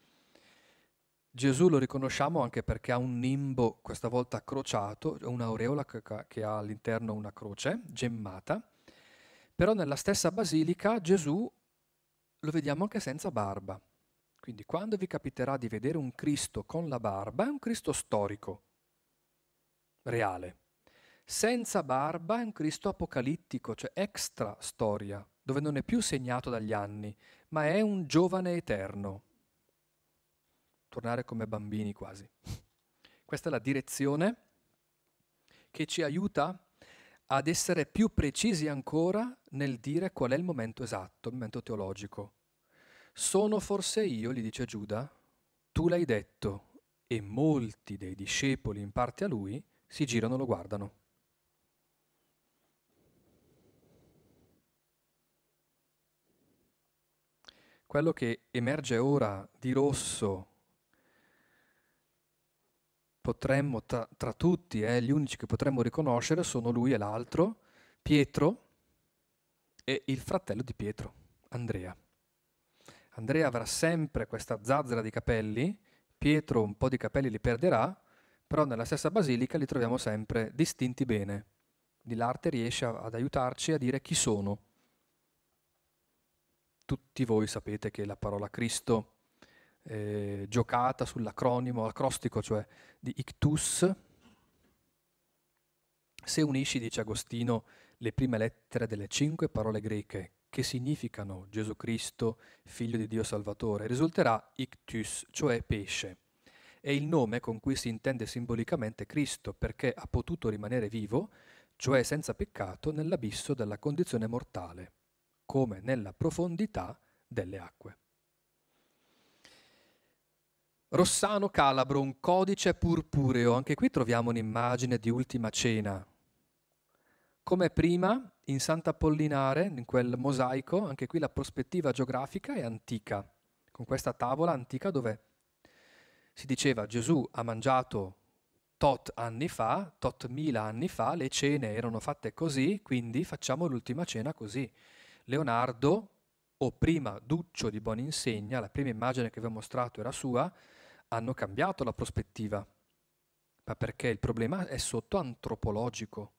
Gesù lo riconosciamo anche perché ha un nimbo, questa volta crociato, un'aureola che ha all'interno una croce gemmata, però nella stessa basilica Gesù lo vediamo anche senza barba. Quindi quando vi capiterà di vedere un Cristo con la barba, è un Cristo storico, reale. Senza barba è un Cristo apocalittico, cioè extra storia, dove non è più segnato dagli anni, ma è un giovane eterno. Tornare come bambini quasi. Questa è la direzione che ci aiuta ad essere più precisi ancora nel dire qual è il momento esatto, il momento teologico. Sono forse io, gli dice Giuda, tu l'hai detto, e molti dei discepoli in parte a lui si girano e lo guardano. Quello che emerge ora di rosso potremmo tra, tra tutti, eh, gli unici che potremmo riconoscere sono lui e l'altro, Pietro, e il fratello di Pietro, Andrea. Andrea avrà sempre questa zazzera di capelli, Pietro un po' di capelli li perderà, però nella stessa basilica li troviamo sempre distinti bene. Quindi l'arte riesce ad aiutarci a dire chi sono. Tutti voi sapete che la parola Cristo eh, giocata sull'acronimo acrostico, cioè di ictus, se unisci, dice Agostino, le prime lettere delle cinque parole greche che significano Gesù Cristo, figlio di Dio Salvatore, risulterà ictus, cioè pesce. È il nome con cui si intende simbolicamente Cristo perché ha potuto rimanere vivo, cioè senza peccato, nell'abisso della condizione mortale, come nella profondità delle acque. Rossano Calabro, un codice purpureo, anche qui troviamo un'immagine di ultima cena, come prima, in Sant'Apollinare, in quel mosaico, anche qui la prospettiva geografica è antica, con questa tavola antica dove si diceva Gesù ha mangiato tot anni fa, tot mila anni fa, le cene erano fatte così, quindi facciamo l'ultima cena così. Leonardo, o prima Duccio di Boninsegna, la prima immagine che vi ho mostrato era sua, hanno cambiato la prospettiva, ma perché il problema è sotto antropologico.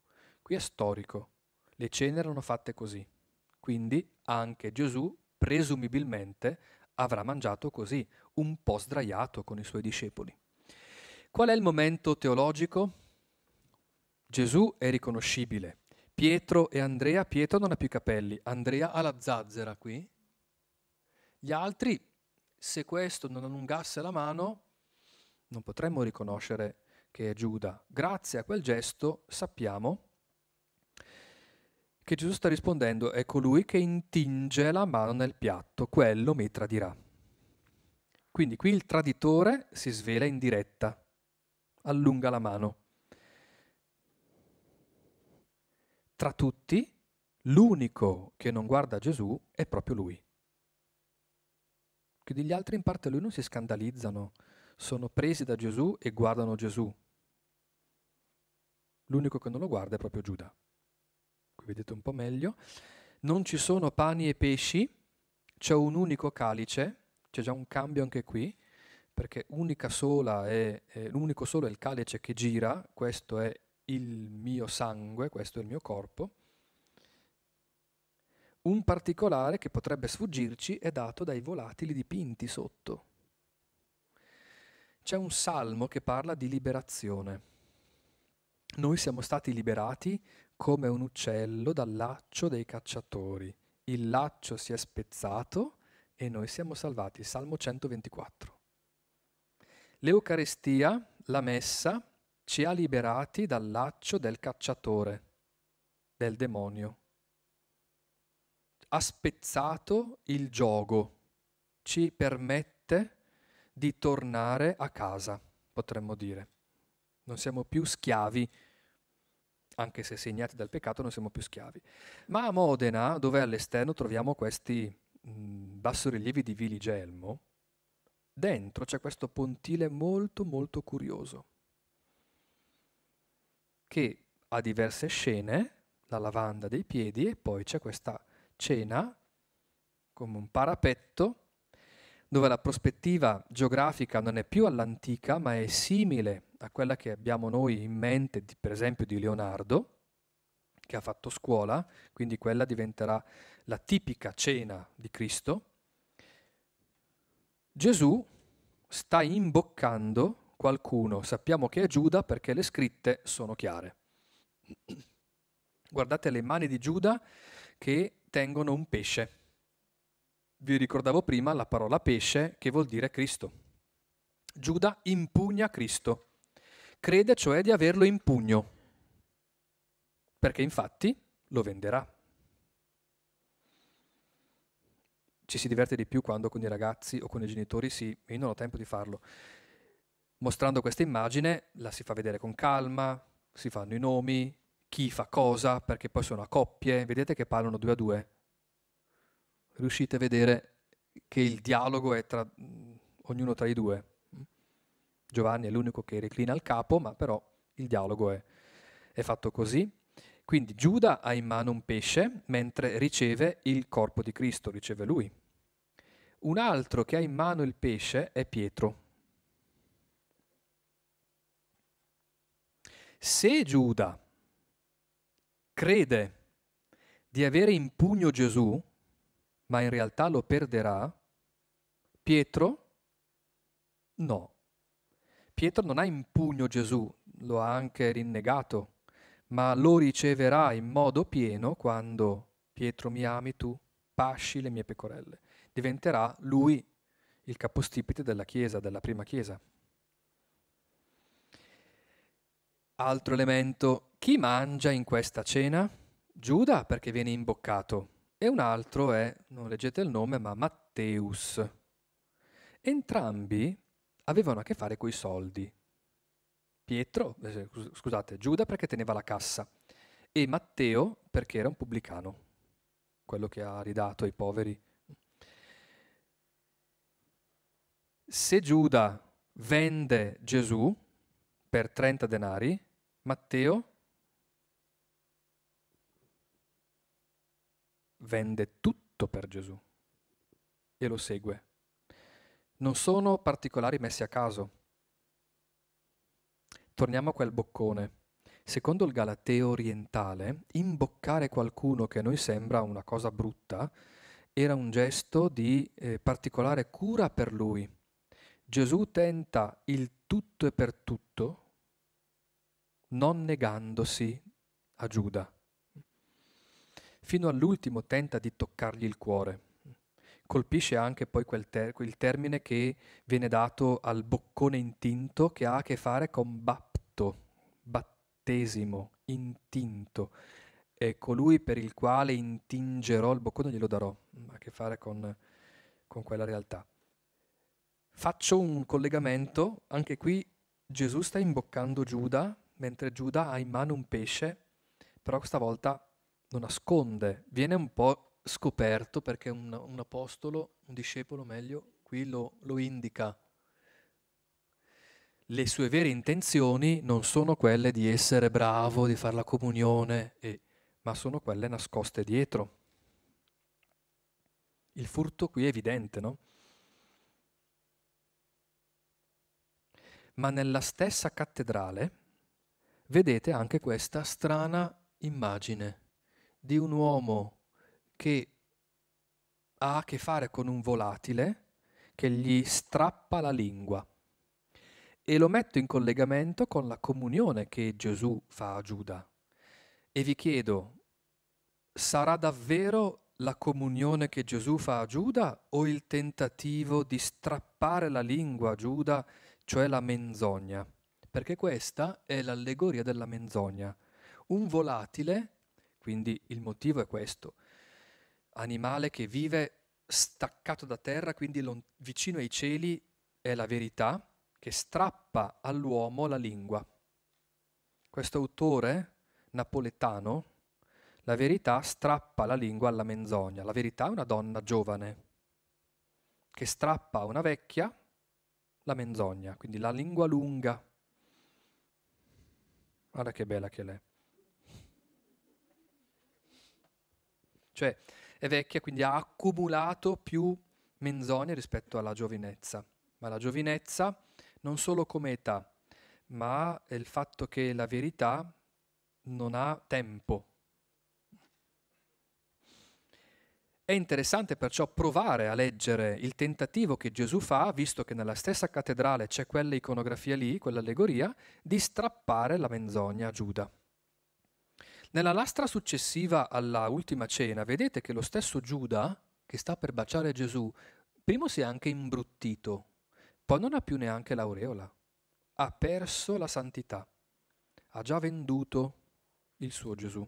Qui è storico. Le cene erano fatte così. Quindi anche Gesù, presumibilmente, avrà mangiato così, un po' sdraiato con i suoi discepoli. Qual è il momento teologico? Gesù è riconoscibile. Pietro e Andrea, Pietro non ha più i capelli, Andrea ha la zazzera qui. Gli altri, se questo non allungasse la mano, non potremmo riconoscere che è Giuda. Grazie a quel gesto sappiamo che che Gesù sta rispondendo è colui che intinge la mano nel piatto, quello mi tradirà. Quindi qui il traditore si svela in diretta, allunga la mano. Tra tutti, l'unico che non guarda Gesù è proprio lui. Quindi gli altri in parte lui non si scandalizzano, sono presi da Gesù e guardano Gesù. L'unico che non lo guarda è proprio Giuda vedete un po' meglio, non ci sono pani e pesci, c'è un unico calice, c'è già un cambio anche qui, perché unica sola è, è, l'unico solo è il calice che gira, questo è il mio sangue, questo è il mio corpo. Un particolare che potrebbe sfuggirci è dato dai volatili dipinti sotto. C'è un salmo che parla di liberazione. Noi siamo stati liberati come un uccello dal laccio dei cacciatori. Il laccio si è spezzato e noi siamo salvati. Salmo 124. L'Eucarestia, la messa, ci ha liberati dal laccio del cacciatore, del demonio. Ha spezzato il gioco, ci permette di tornare a casa, potremmo dire. Non siamo più schiavi anche se segnati dal peccato, non siamo più schiavi. Ma a Modena, dove all'esterno troviamo questi bassorilievi di Viligelmo, dentro c'è questo pontile molto molto curioso, che ha diverse scene, la lavanda dei piedi e poi c'è questa cena come un parapetto dove la prospettiva geografica non è più all'antica ma è simile da quella che abbiamo noi in mente, di, per esempio di Leonardo, che ha fatto scuola, quindi quella diventerà la tipica cena di Cristo, Gesù sta imboccando qualcuno, sappiamo che è Giuda perché le scritte sono chiare. Guardate le mani di Giuda che tengono un pesce. Vi ricordavo prima la parola pesce che vuol dire Cristo. Giuda impugna Cristo. Crede cioè di averlo in pugno, perché infatti lo venderà. Ci si diverte di più quando con i ragazzi o con i genitori si, io non ho tempo di farlo, mostrando questa immagine la si fa vedere con calma, si fanno i nomi, chi fa cosa, perché poi sono a coppie, vedete che parlano due a due. Riuscite a vedere che il dialogo è tra mm, ognuno tra i due. Giovanni è l'unico che reclina il capo, ma però il dialogo è, è fatto così. Quindi Giuda ha in mano un pesce mentre riceve il corpo di Cristo, riceve lui. Un altro che ha in mano il pesce è Pietro. Se Giuda crede di avere in pugno Gesù, ma in realtà lo perderà, Pietro no. Pietro non ha in pugno Gesù, lo ha anche rinnegato, ma lo riceverà in modo pieno quando Pietro mi ami tu, pasci le mie pecorelle. Diventerà lui il capostipite della Chiesa, della prima Chiesa. Altro elemento, chi mangia in questa cena? Giuda perché viene imboccato e un altro è, non leggete il nome, ma Matteus. Entrambi avevano a che fare coi soldi. Pietro, eh, scusate, Giuda perché teneva la cassa e Matteo perché era un pubblicano, quello che ha ridato ai poveri. Se Giuda vende Gesù per 30 denari, Matteo vende tutto per Gesù e lo segue. Non sono particolari messi a caso. Torniamo a quel boccone. Secondo il Galateo orientale, imboccare qualcuno che a noi sembra una cosa brutta era un gesto di eh, particolare cura per lui. Gesù tenta il tutto e per tutto, non negandosi a Giuda. Fino all'ultimo tenta di toccargli il cuore colpisce anche poi quel, ter- quel termine che viene dato al boccone intinto che ha a che fare con bapto, battesimo, intinto. E colui per il quale intingerò il boccone glielo darò, ha mm, a che fare con, con quella realtà. Faccio un collegamento, anche qui Gesù sta imboccando Giuda, mentre Giuda ha in mano un pesce, però stavolta lo nasconde, viene un po' scoperto, perché un, un apostolo, un discepolo meglio, qui lo, lo indica, le sue vere intenzioni non sono quelle di essere bravo, di fare la comunione, eh, ma sono quelle nascoste dietro. Il furto qui è evidente, no? Ma nella stessa cattedrale vedete anche questa strana immagine di un uomo che ha a che fare con un volatile che gli strappa la lingua e lo metto in collegamento con la comunione che Gesù fa a Giuda. E vi chiedo, sarà davvero la comunione che Gesù fa a Giuda o il tentativo di strappare la lingua a Giuda, cioè la menzogna? Perché questa è l'allegoria della menzogna. Un volatile, quindi il motivo è questo, animale che vive staccato da terra, quindi lo, vicino ai cieli, è la verità che strappa all'uomo la lingua. Questo autore napoletano, la verità strappa la lingua alla menzogna. La verità è una donna giovane che strappa a una vecchia la menzogna, quindi la lingua lunga. Guarda che bella che è. Cioè, è vecchia, quindi ha accumulato più menzogne rispetto alla giovinezza. Ma la giovinezza non solo come età, ma è il fatto che la verità non ha tempo. È interessante perciò provare a leggere il tentativo che Gesù fa, visto che nella stessa cattedrale c'è quell'iconografia lì, quell'allegoria, di strappare la menzogna a Giuda. Nella lastra successiva alla ultima cena, vedete che lo stesso Giuda, che sta per baciare Gesù, prima si è anche imbruttito, poi non ha più neanche l'aureola, ha perso la santità, ha già venduto il suo Gesù.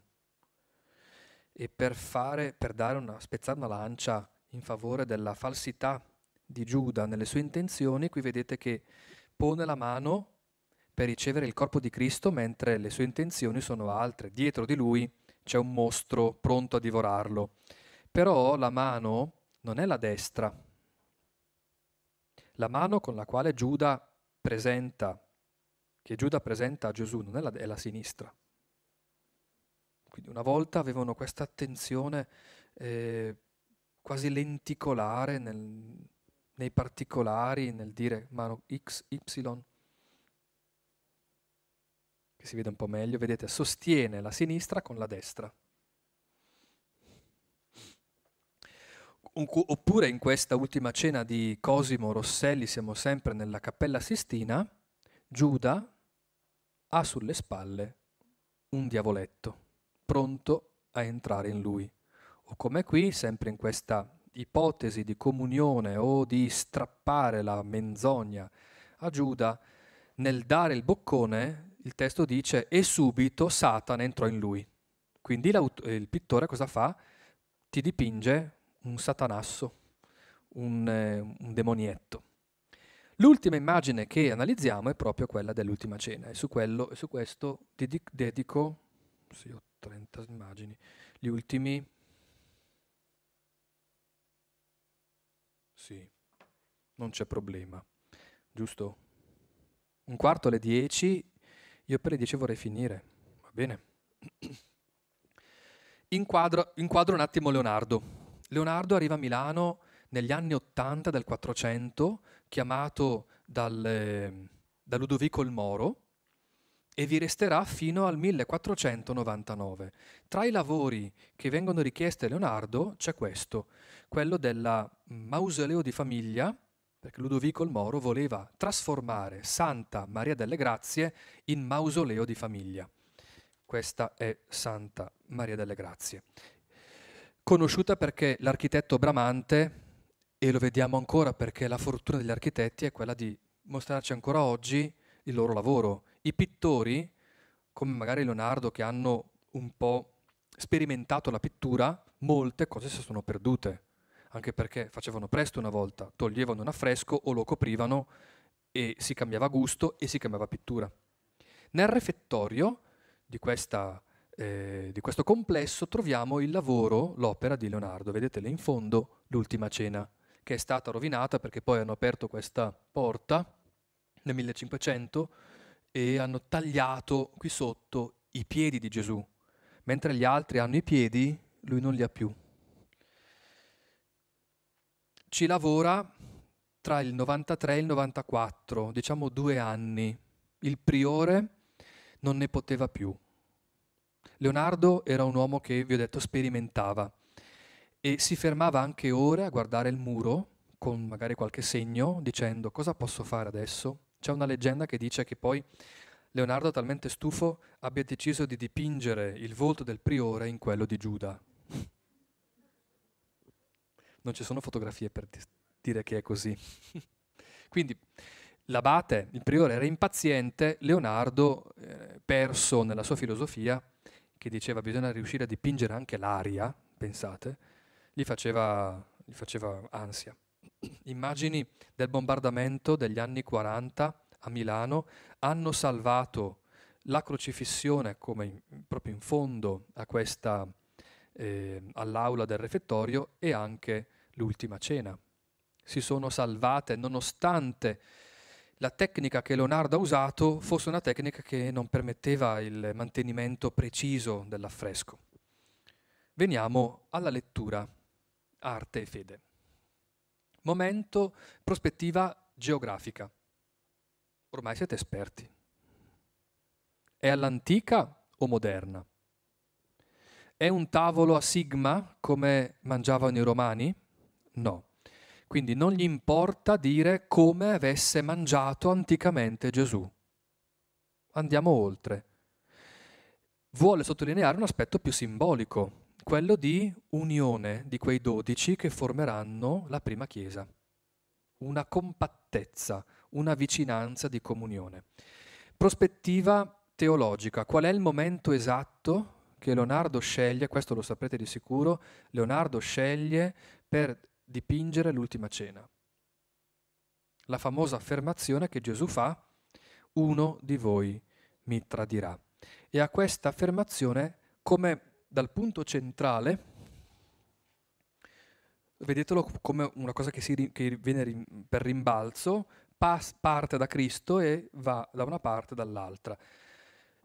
E per, fare, per dare una, spezzare una lancia in favore della falsità di Giuda nelle sue intenzioni, qui vedete che pone la mano per ricevere il corpo di Cristo mentre le sue intenzioni sono altre. Dietro di lui c'è un mostro pronto a divorarlo. Però la mano non è la destra, la mano con la quale Giuda presenta, che Giuda presenta a Gesù, non è la, è la sinistra. Quindi una volta avevano questa attenzione eh, quasi lenticolare nel, nei particolari, nel dire mano X, Y, che si vede un po' meglio, vedete, sostiene la sinistra con la destra. Oppure in questa ultima cena di Cosimo Rosselli, siamo sempre nella Cappella Sistina, Giuda ha sulle spalle un diavoletto, pronto a entrare in lui. O come qui, sempre in questa ipotesi di comunione o di strappare la menzogna a Giuda, nel dare il boccone il testo dice e subito Satana entrò in lui. Quindi eh, il pittore cosa fa? Ti dipinge un satanasso, un, eh, un demonietto. L'ultima immagine che analizziamo è proprio quella dell'ultima cena e su, quello, su questo dedico, sì, ho 30 immagini, gli ultimi, sì, non c'è problema, giusto? Un quarto alle 10 io per le 10 vorrei finire, va bene? *clears throat* Inquadro, inquadro un attimo Leonardo. Leonardo arriva a Milano negli anni 80 del 400, chiamato dal, ehm, da Ludovico il Moro, e vi resterà fino al 1499. Tra i lavori che vengono richiesti a Leonardo c'è questo, quello del mm, mausoleo di famiglia perché Ludovico il Moro voleva trasformare Santa Maria delle Grazie in mausoleo di famiglia. Questa è Santa Maria delle Grazie, conosciuta perché l'architetto Bramante, e lo vediamo ancora perché la fortuna degli architetti è quella di mostrarci ancora oggi il loro lavoro. I pittori, come magari Leonardo, che hanno un po' sperimentato la pittura, molte cose si sono perdute anche perché facevano presto una volta, toglievano un affresco o lo coprivano e si cambiava gusto e si cambiava pittura. Nel refettorio di, questa, eh, di questo complesso troviamo il lavoro, l'opera di Leonardo, vedete lì in fondo l'ultima cena, che è stata rovinata perché poi hanno aperto questa porta nel 1500 e hanno tagliato qui sotto i piedi di Gesù, mentre gli altri hanno i piedi, lui non li ha più ci lavora tra il 93 e il 94, diciamo due anni. Il priore non ne poteva più. Leonardo era un uomo che, vi ho detto, sperimentava e si fermava anche ore a guardare il muro con magari qualche segno dicendo cosa posso fare adesso. C'è una leggenda che dice che poi Leonardo, talmente stufo, abbia deciso di dipingere il volto del priore in quello di Giuda non ci sono fotografie per dire che è così. *laughs* Quindi l'abate, il priore, era impaziente, Leonardo, eh, perso nella sua filosofia, che diceva bisogna riuscire a dipingere anche l'aria, pensate, gli faceva, gli faceva ansia. Immagini del bombardamento degli anni 40 a Milano hanno salvato la crocifissione come in, proprio in fondo a questa eh, all'aula del refettorio e anche l'ultima cena. Si sono salvate nonostante la tecnica che Leonardo ha usato fosse una tecnica che non permetteva il mantenimento preciso dell'affresco. Veniamo alla lettura, arte e fede. Momento, prospettiva geografica. Ormai siete esperti. È all'antica o moderna? È un tavolo a sigma come mangiavano i romani? No. Quindi non gli importa dire come avesse mangiato anticamente Gesù. Andiamo oltre. Vuole sottolineare un aspetto più simbolico, quello di unione di quei dodici che formeranno la prima Chiesa. Una compattezza, una vicinanza di comunione. Prospettiva teologica, qual è il momento esatto che Leonardo sceglie, questo lo saprete di sicuro, Leonardo sceglie per dipingere l'ultima cena. La famosa affermazione che Gesù fa, uno di voi mi tradirà. E a questa affermazione, come dal punto centrale, vedetelo come una cosa che, si, che viene per rimbalzo, pas, parte da Cristo e va da una parte e dall'altra.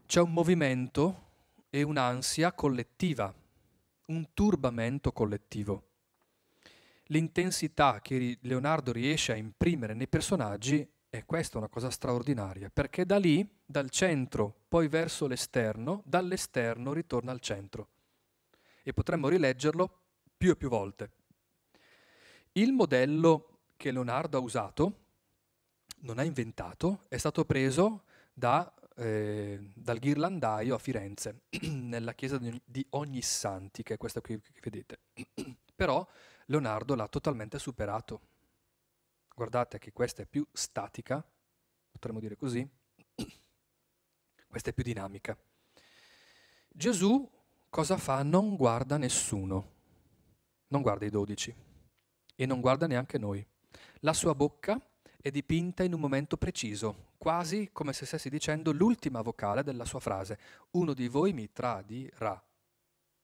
C'è un movimento e un'ansia collettiva, un turbamento collettivo. L'intensità che Leonardo riesce a imprimere nei personaggi è questa una cosa straordinaria, perché da lì, dal centro, poi verso l'esterno, dall'esterno ritorna al centro. E potremmo rileggerlo più e più volte. Il modello che Leonardo ha usato, non ha inventato, è stato preso da eh, dal ghirlandaio a Firenze, *clears throat* nella chiesa di Ognissanti, che è questa qui che vedete. *clears throat* Però Leonardo l'ha totalmente superato. Guardate che questa è più statica, potremmo dire così, *clears throat* questa è più dinamica. Gesù cosa fa? Non guarda nessuno, non guarda i dodici e non guarda neanche noi. La sua bocca è dipinta in un momento preciso, quasi come se stessi dicendo l'ultima vocale della sua frase. Uno di voi mi tradirà.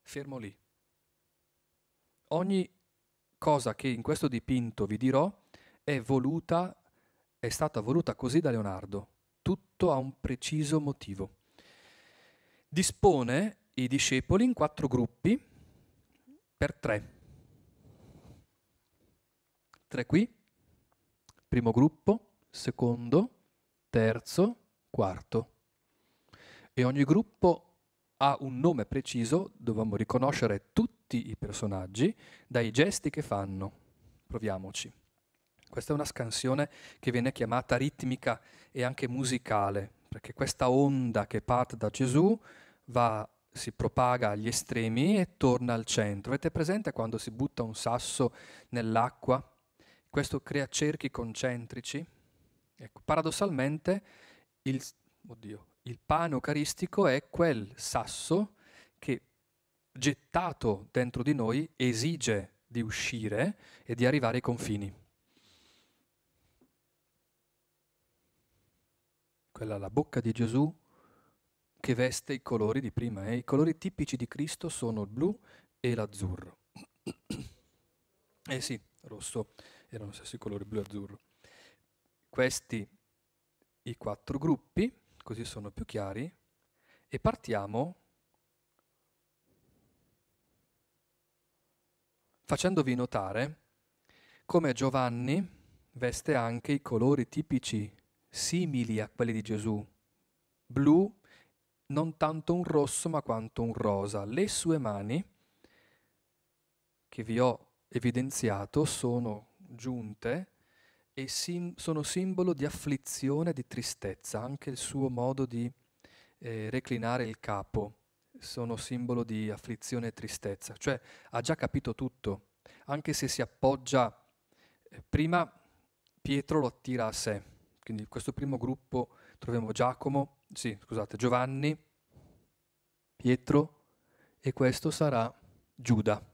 Fermo lì. Ogni cosa che in questo dipinto vi dirò è voluta, è stata voluta così da Leonardo. Tutto ha un preciso motivo. Dispone i discepoli in quattro gruppi per tre. Tre qui, primo gruppo, secondo, terzo, quarto. E ogni gruppo ha un nome preciso, dobbiamo riconoscere tutti i personaggi dai gesti che fanno. Proviamoci. Questa è una scansione che viene chiamata ritmica e anche musicale, perché questa onda che parte da Gesù va, si propaga agli estremi e torna al centro. Avete presente quando si butta un sasso nell'acqua? Questo crea cerchi concentrici Ecco, paradossalmente il, oddio, il pane eucaristico è quel sasso che gettato dentro di noi esige di uscire e di arrivare ai confini. Quella la bocca di Gesù che veste i colori di prima eh? i colori tipici di Cristo sono il blu e l'azzurro. *clears throat* eh sì, rosso, erano lo stessi colori, blu e azzurro questi i quattro gruppi, così sono più chiari, e partiamo facendovi notare come Giovanni veste anche i colori tipici simili a quelli di Gesù, blu, non tanto un rosso ma quanto un rosa. Le sue mani, che vi ho evidenziato, sono giunte e sim- sono simbolo di afflizione e di tristezza, anche il suo modo di eh, reclinare il capo sono simbolo di afflizione e tristezza, cioè ha già capito tutto, anche se si appoggia eh, prima Pietro lo attira a sé, quindi in questo primo gruppo troviamo Giacomo, sì, scusate, Giovanni, Pietro e questo sarà Giuda.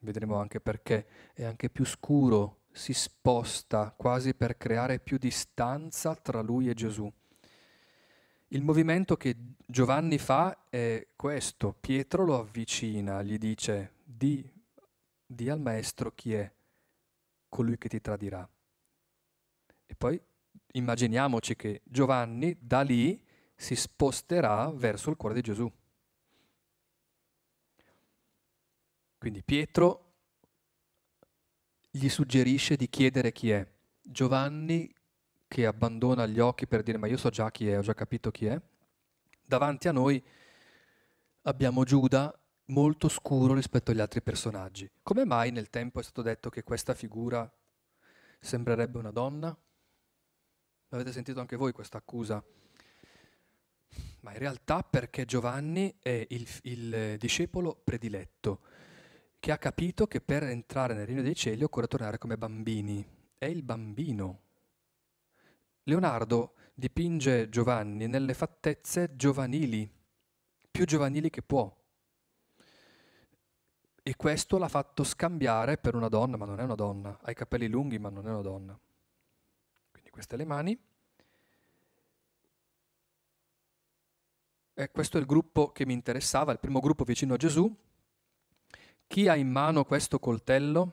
Vedremo anche perché è anche più scuro si sposta quasi per creare più distanza tra lui e Gesù. Il movimento che Giovanni fa è questo, Pietro lo avvicina, gli dice di, di al maestro chi è colui che ti tradirà. E poi immaginiamoci che Giovanni da lì si sposterà verso il cuore di Gesù. Quindi Pietro gli suggerisce di chiedere chi è. Giovanni, che abbandona gli occhi per dire ma io so già chi è, ho già capito chi è, davanti a noi abbiamo Giuda molto scuro rispetto agli altri personaggi. Come mai nel tempo è stato detto che questa figura sembrerebbe una donna? L'avete sentito anche voi questa accusa? Ma in realtà perché Giovanni è il, il discepolo prediletto che ha capito che per entrare nel regno dei cieli occorre tornare come bambini. È il bambino. Leonardo dipinge Giovanni nelle fattezze giovanili, più giovanili che può. E questo l'ha fatto scambiare per una donna, ma non è una donna, ha i capelli lunghi, ma non è una donna. Quindi queste le mani. E eh, questo è il gruppo che mi interessava, il primo gruppo vicino a Gesù, chi ha in mano questo coltello?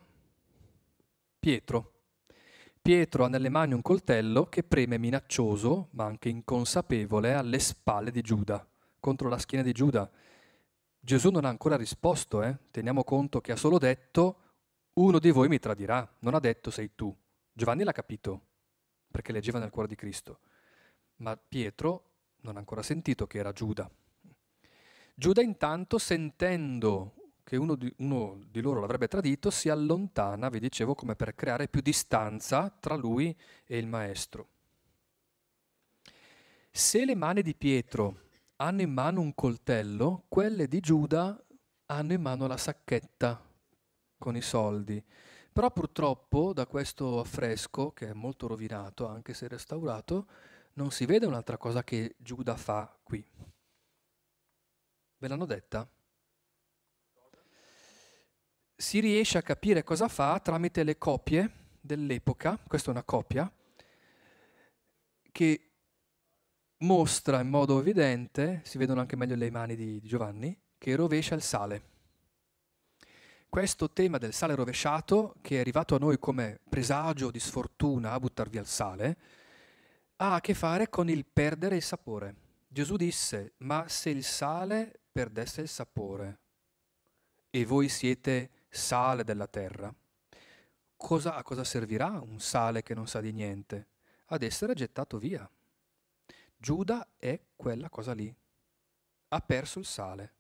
Pietro. Pietro ha nelle mani un coltello che preme minaccioso, ma anche inconsapevole, alle spalle di Giuda, contro la schiena di Giuda. Gesù non ha ancora risposto, eh? teniamo conto che ha solo detto uno di voi mi tradirà, non ha detto sei tu. Giovanni l'ha capito, perché leggeva nel cuore di Cristo, ma Pietro non ha ancora sentito che era Giuda. Giuda intanto sentendo che uno di, uno di loro l'avrebbe tradito, si allontana, vi dicevo, come per creare più distanza tra lui e il maestro. Se le mani di Pietro hanno in mano un coltello, quelle di Giuda hanno in mano la sacchetta con i soldi. Però purtroppo da questo affresco, che è molto rovinato anche se restaurato, non si vede un'altra cosa che Giuda fa qui. Ve l'hanno detta? si riesce a capire cosa fa tramite le copie dell'epoca, questa è una copia, che mostra in modo evidente, si vedono anche meglio le mani di, Giovanni, che rovescia il sale. Questo tema del sale rovesciato, che è arrivato a noi come presagio di sfortuna a buttar via il sale, ha a che fare con il perdere il sapore. Gesù disse, ma se il sale perdesse il sapore e voi siete sale della terra, cosa, a cosa servirà un sale che non sa di niente? Ad essere gettato via. Giuda è quella cosa lì. Ha perso il sale.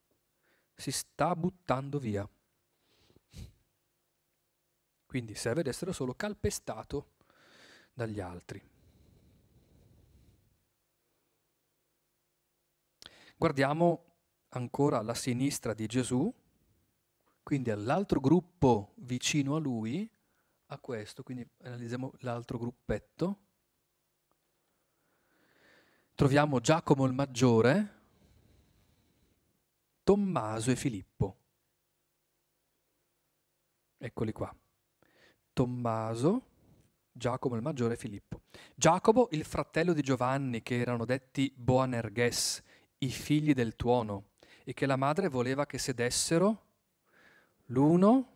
Si sta buttando via. Quindi serve ad essere solo calpestato dagli altri. Guardiamo ancora la sinistra di Gesù, quindi all'altro gruppo vicino a lui, a questo, quindi analizziamo l'altro gruppetto, troviamo Giacomo il maggiore, Tommaso e Filippo. Eccoli qua. Tommaso, Giacomo il maggiore e Filippo. Giacomo, il fratello di Giovanni, che erano detti Boanerges, i figli del tuono, e che la madre voleva che sedessero l'uno,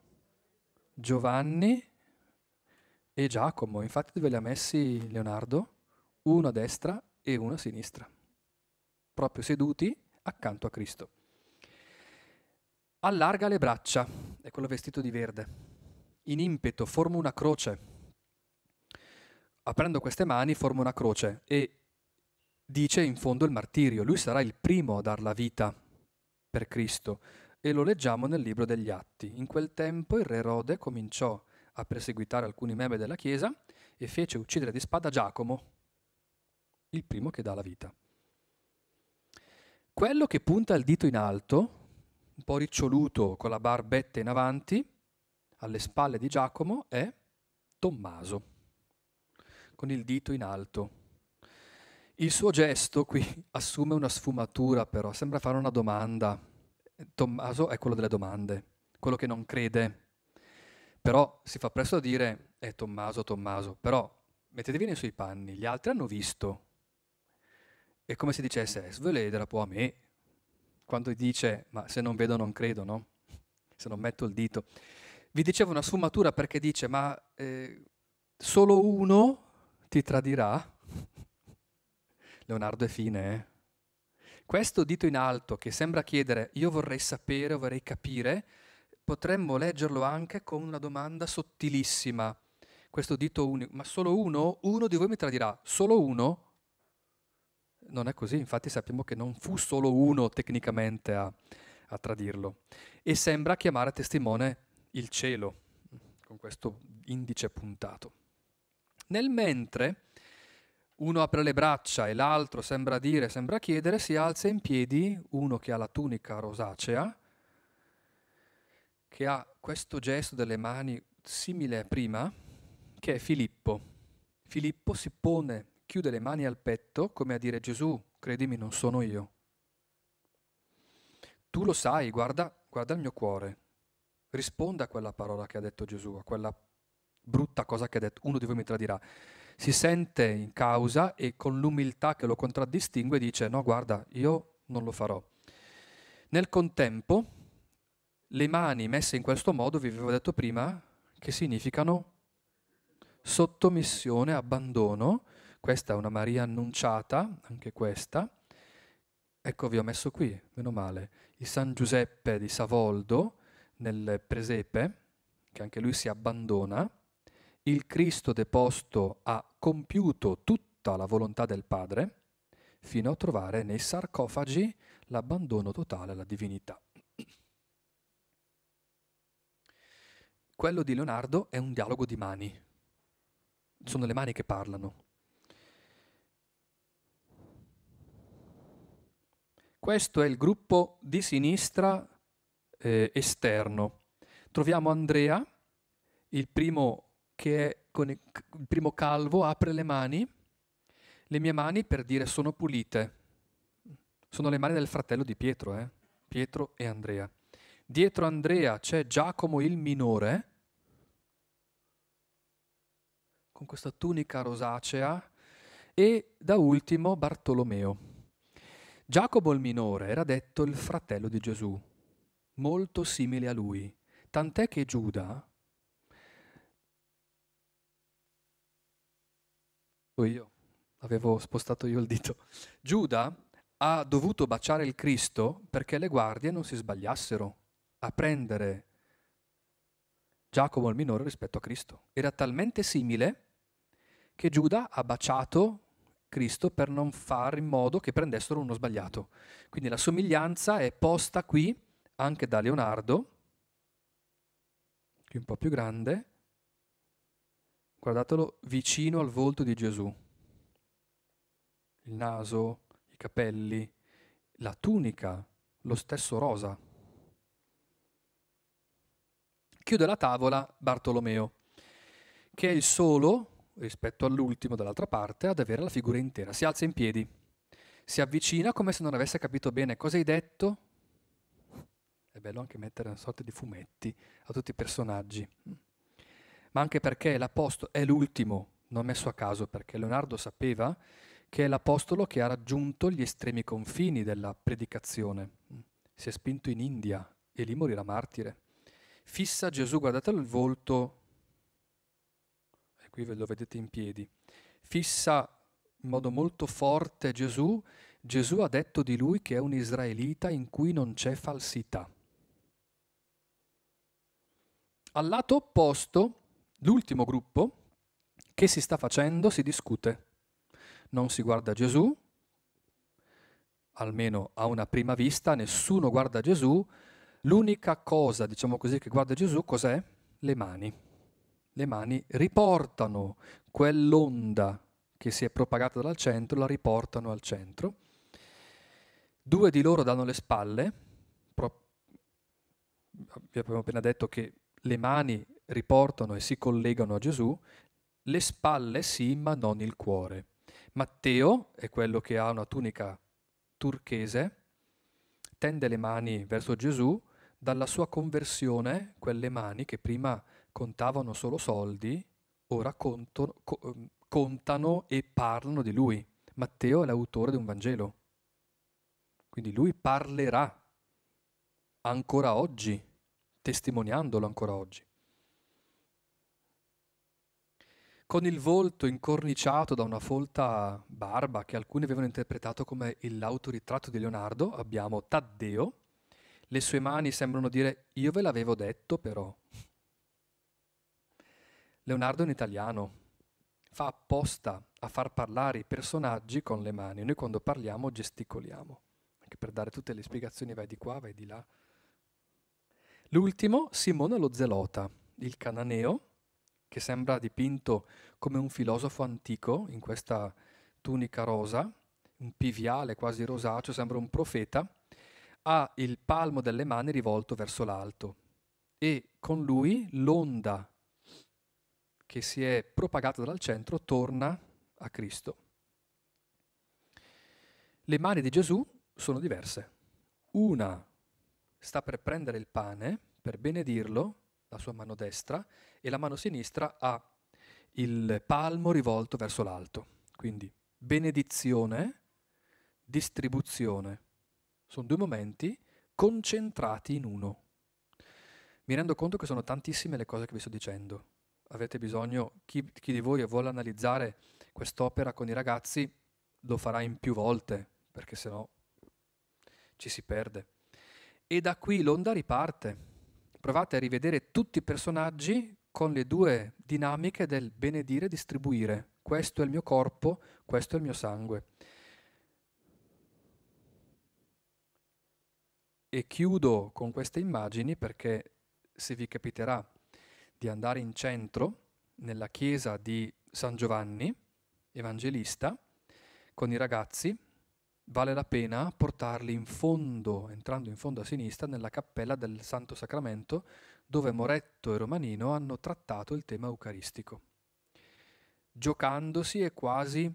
Giovanni e Giacomo. Infatti dove li ha messi Leonardo? Uno a destra e uno a sinistra, proprio seduti accanto a Cristo. Allarga le braccia, è quello vestito di verde. In impeto forma una croce. Aprendo queste mani forma una croce e dice in fondo il martirio. Lui sarà il primo a dar la vita per Cristo e lo leggiamo nel libro degli Atti. In quel tempo il re Erode cominciò a perseguitare alcuni membri della Chiesa e fece uccidere di spada Giacomo, il primo che dà la vita. Quello che punta il dito in alto, un po' riccioluto con la barbetta in avanti, alle spalle di Giacomo, è Tommaso, con il dito in alto. Il suo gesto qui *laughs* assume una sfumatura però, sembra fare una domanda Tommaso ah, è quello delle domande, quello che non crede. Però si fa presto a dire, è eh, Tommaso, Tommaso, però mettetevi nei suoi panni, gli altri hanno visto. È come se dicesse, eh, sveledera può a me, quando dice, ma se non vedo non credo, no? *laughs* Se non metto il dito. Vi dicevo una sfumatura perché dice, ma eh, solo uno ti tradirà. *laughs* Leonardo è fine, eh? Questo dito in alto che sembra chiedere io vorrei sapere vorrei capire, potremmo leggerlo anche con una domanda sottilissima. Questo dito unico, ma solo uno? Uno di voi mi tradirà, solo uno? Non è così, infatti sappiamo che non fu solo uno tecnicamente a, a tradirlo. E sembra chiamare a testimone il cielo, con questo indice puntato. Nel mentre uno apre le braccia e l'altro sembra dire, sembra chiedere, si alza in piedi, uno che ha la tunica rosacea, che ha questo gesto delle mani simile a prima, che è Filippo. Filippo si pone, chiude le mani al petto come a dire Gesù, credimi, non sono io. Tu lo sai, guarda, guarda il mio cuore. Risponda a quella parola che ha detto Gesù, a quella brutta cosa che ha detto. Uno di voi mi tradirà si sente in causa e con l'umiltà che lo contraddistingue dice no guarda io non lo farò. Nel contempo le mani messe in questo modo, vi avevo detto prima, che significano sottomissione, abbandono, questa è una Maria annunciata, anche questa, ecco vi ho messo qui, meno male, il San Giuseppe di Savoldo nel presepe, che anche lui si abbandona, il Cristo deposto ha compiuto tutta la volontà del Padre, fino a trovare nei sarcofagi l'abbandono totale alla divinità. Quello di Leonardo è un dialogo di mani. Sono le mani che parlano. Questo è il gruppo di sinistra eh, esterno. Troviamo Andrea, il primo che è con il, il primo calvo, apre le mani, le mie mani per dire sono pulite. Sono le mani del fratello di Pietro, eh? Pietro e Andrea. Dietro Andrea c'è Giacomo il minore, con questa tunica rosacea, e da ultimo Bartolomeo. Giacomo il minore era detto il fratello di Gesù, molto simile a lui, tant'è che Giuda, io, avevo spostato io il dito. Giuda ha dovuto baciare il Cristo perché le guardie non si sbagliassero a prendere Giacomo il minore rispetto a Cristo. Era talmente simile che Giuda ha baciato Cristo per non fare in modo che prendessero uno sbagliato. Quindi la somiglianza è posta qui anche da Leonardo, qui un po' più grande, guardatelo, vicino al volto di Gesù. Il naso, i capelli, la tunica, lo stesso rosa. Chiude la tavola Bartolomeo, che è il solo, rispetto all'ultimo dall'altra parte, ad avere la figura intera. Si alza in piedi, si avvicina come se non avesse capito bene cosa hai detto. È bello anche mettere una sorta di fumetti a tutti i personaggi ma anche perché l'apostolo è l'ultimo, non messo a caso perché Leonardo sapeva che è l'apostolo che ha raggiunto gli estremi confini della predicazione. Si è spinto in India e lì morirà martire. Fissa Gesù, guardatelo il volto, e qui ve lo vedete in piedi, fissa in modo molto forte Gesù, Gesù ha detto di lui che è un israelita in cui non c'è falsità. Al lato opposto L'ultimo gruppo, che si sta facendo, si discute. Non si guarda Gesù, almeno a una prima vista, nessuno guarda Gesù. L'unica cosa, diciamo così, che guarda Gesù cos'è? Le mani. Le mani riportano quell'onda che si è propagata dal centro, la riportano al centro. Due di loro danno le spalle, vi abbiamo appena detto che le mani riportano e si collegano a Gesù, le spalle sì, ma non il cuore. Matteo è quello che ha una tunica turchese, tende le mani verso Gesù, dalla sua conversione quelle mani che prima contavano solo soldi, ora conto, co- ehm, contano e parlano di lui. Matteo è l'autore di un Vangelo. Quindi lui parlerà ancora oggi, testimoniandolo ancora oggi. con il volto incorniciato da una folta barba che alcuni avevano interpretato come l'autoritratto di Leonardo, abbiamo Taddeo. Le sue mani sembrano dire io ve l'avevo detto però. Leonardo è un italiano, fa apposta a far parlare i personaggi con le mani, noi quando parliamo gesticoliamo, anche per dare tutte le spiegazioni vai di qua, vai di là. L'ultimo, Simone lo Zelota, il cananeo, che sembra dipinto come un filosofo antico in questa tunica rosa, un piviale quasi rosaceo, sembra un profeta, ha il palmo delle mani rivolto verso l'alto e con lui l'onda che si è propagata dal centro torna a Cristo. Le mani di Gesù sono diverse. Una sta per prendere il pane, per benedirlo, la sua mano destra, e la mano sinistra ha il palmo rivolto verso l'alto. Quindi benedizione, distribuzione. Sono due momenti concentrati in uno. Mi rendo conto che sono tantissime le cose che vi sto dicendo. Avete bisogno, chi, chi di voi vuole analizzare quest'opera con i ragazzi lo farà in più volte, perché sennò ci si perde. E da qui l'onda riparte. Provate a rivedere tutti i personaggi con le due dinamiche del benedire e distribuire. Questo è il mio corpo, questo è il mio sangue. E chiudo con queste immagini perché se vi capiterà di andare in centro, nella chiesa di San Giovanni, evangelista, con i ragazzi, vale la pena portarli in fondo, entrando in fondo a sinistra, nella cappella del Santo Sacramento, dove Moretto e Romanino hanno trattato il tema eucaristico, giocandosi e quasi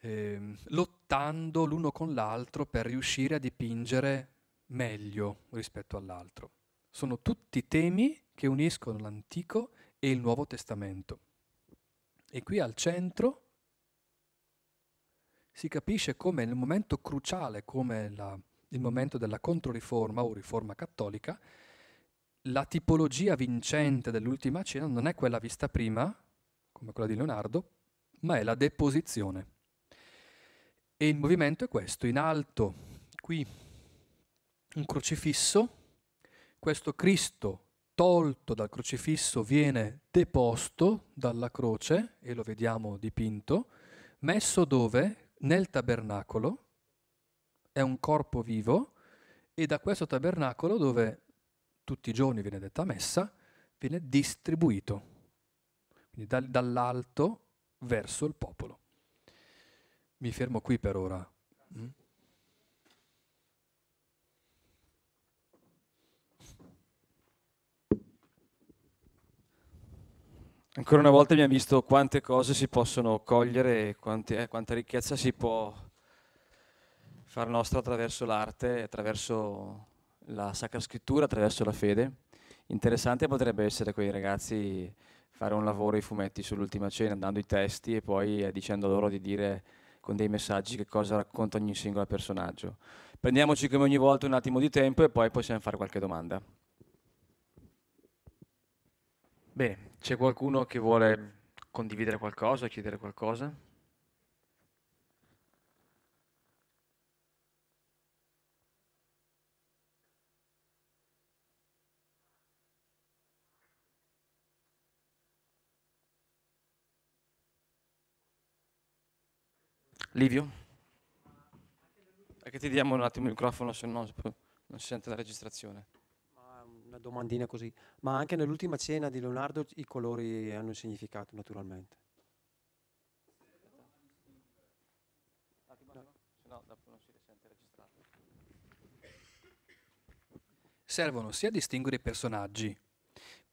eh, lottando l'uno con l'altro per riuscire a dipingere meglio rispetto all'altro. Sono tutti temi che uniscono l'Antico e il Nuovo Testamento. E qui al centro si capisce come nel momento cruciale, come la, il momento della Controriforma o Riforma cattolica, la tipologia vincente dell'ultima cena non è quella vista prima, come quella di Leonardo, ma è la deposizione. E il movimento è questo, in alto, qui un crocifisso, questo Cristo tolto dal crocifisso viene deposto dalla croce, e lo vediamo dipinto, messo dove? nel tabernacolo, è un corpo vivo, e da questo tabernacolo, dove tutti i giorni viene detta messa, viene distribuito, quindi dal, dall'alto verso il popolo. Mi fermo qui per ora. Mm? Ancora una volta abbiamo visto quante cose si possono cogliere e quante, eh, quanta ricchezza si può far nostra attraverso l'arte, attraverso la Sacra Scrittura, attraverso la fede. Interessante potrebbe essere quei ragazzi fare un lavoro i fumetti sull'ultima cena, dando i testi e poi eh, dicendo loro di dire con dei messaggi che cosa racconta ogni singolo personaggio. Prendiamoci come ogni volta un attimo di tempo e poi possiamo fare qualche domanda. Bene, c'è qualcuno che vuole condividere qualcosa, chiedere qualcosa? Livio? Perché ti diamo un attimo il microfono se no non si sente la registrazione una domandina così, ma anche nell'ultima cena di Leonardo i colori hanno un significato naturalmente. servono sia a distinguere i personaggi.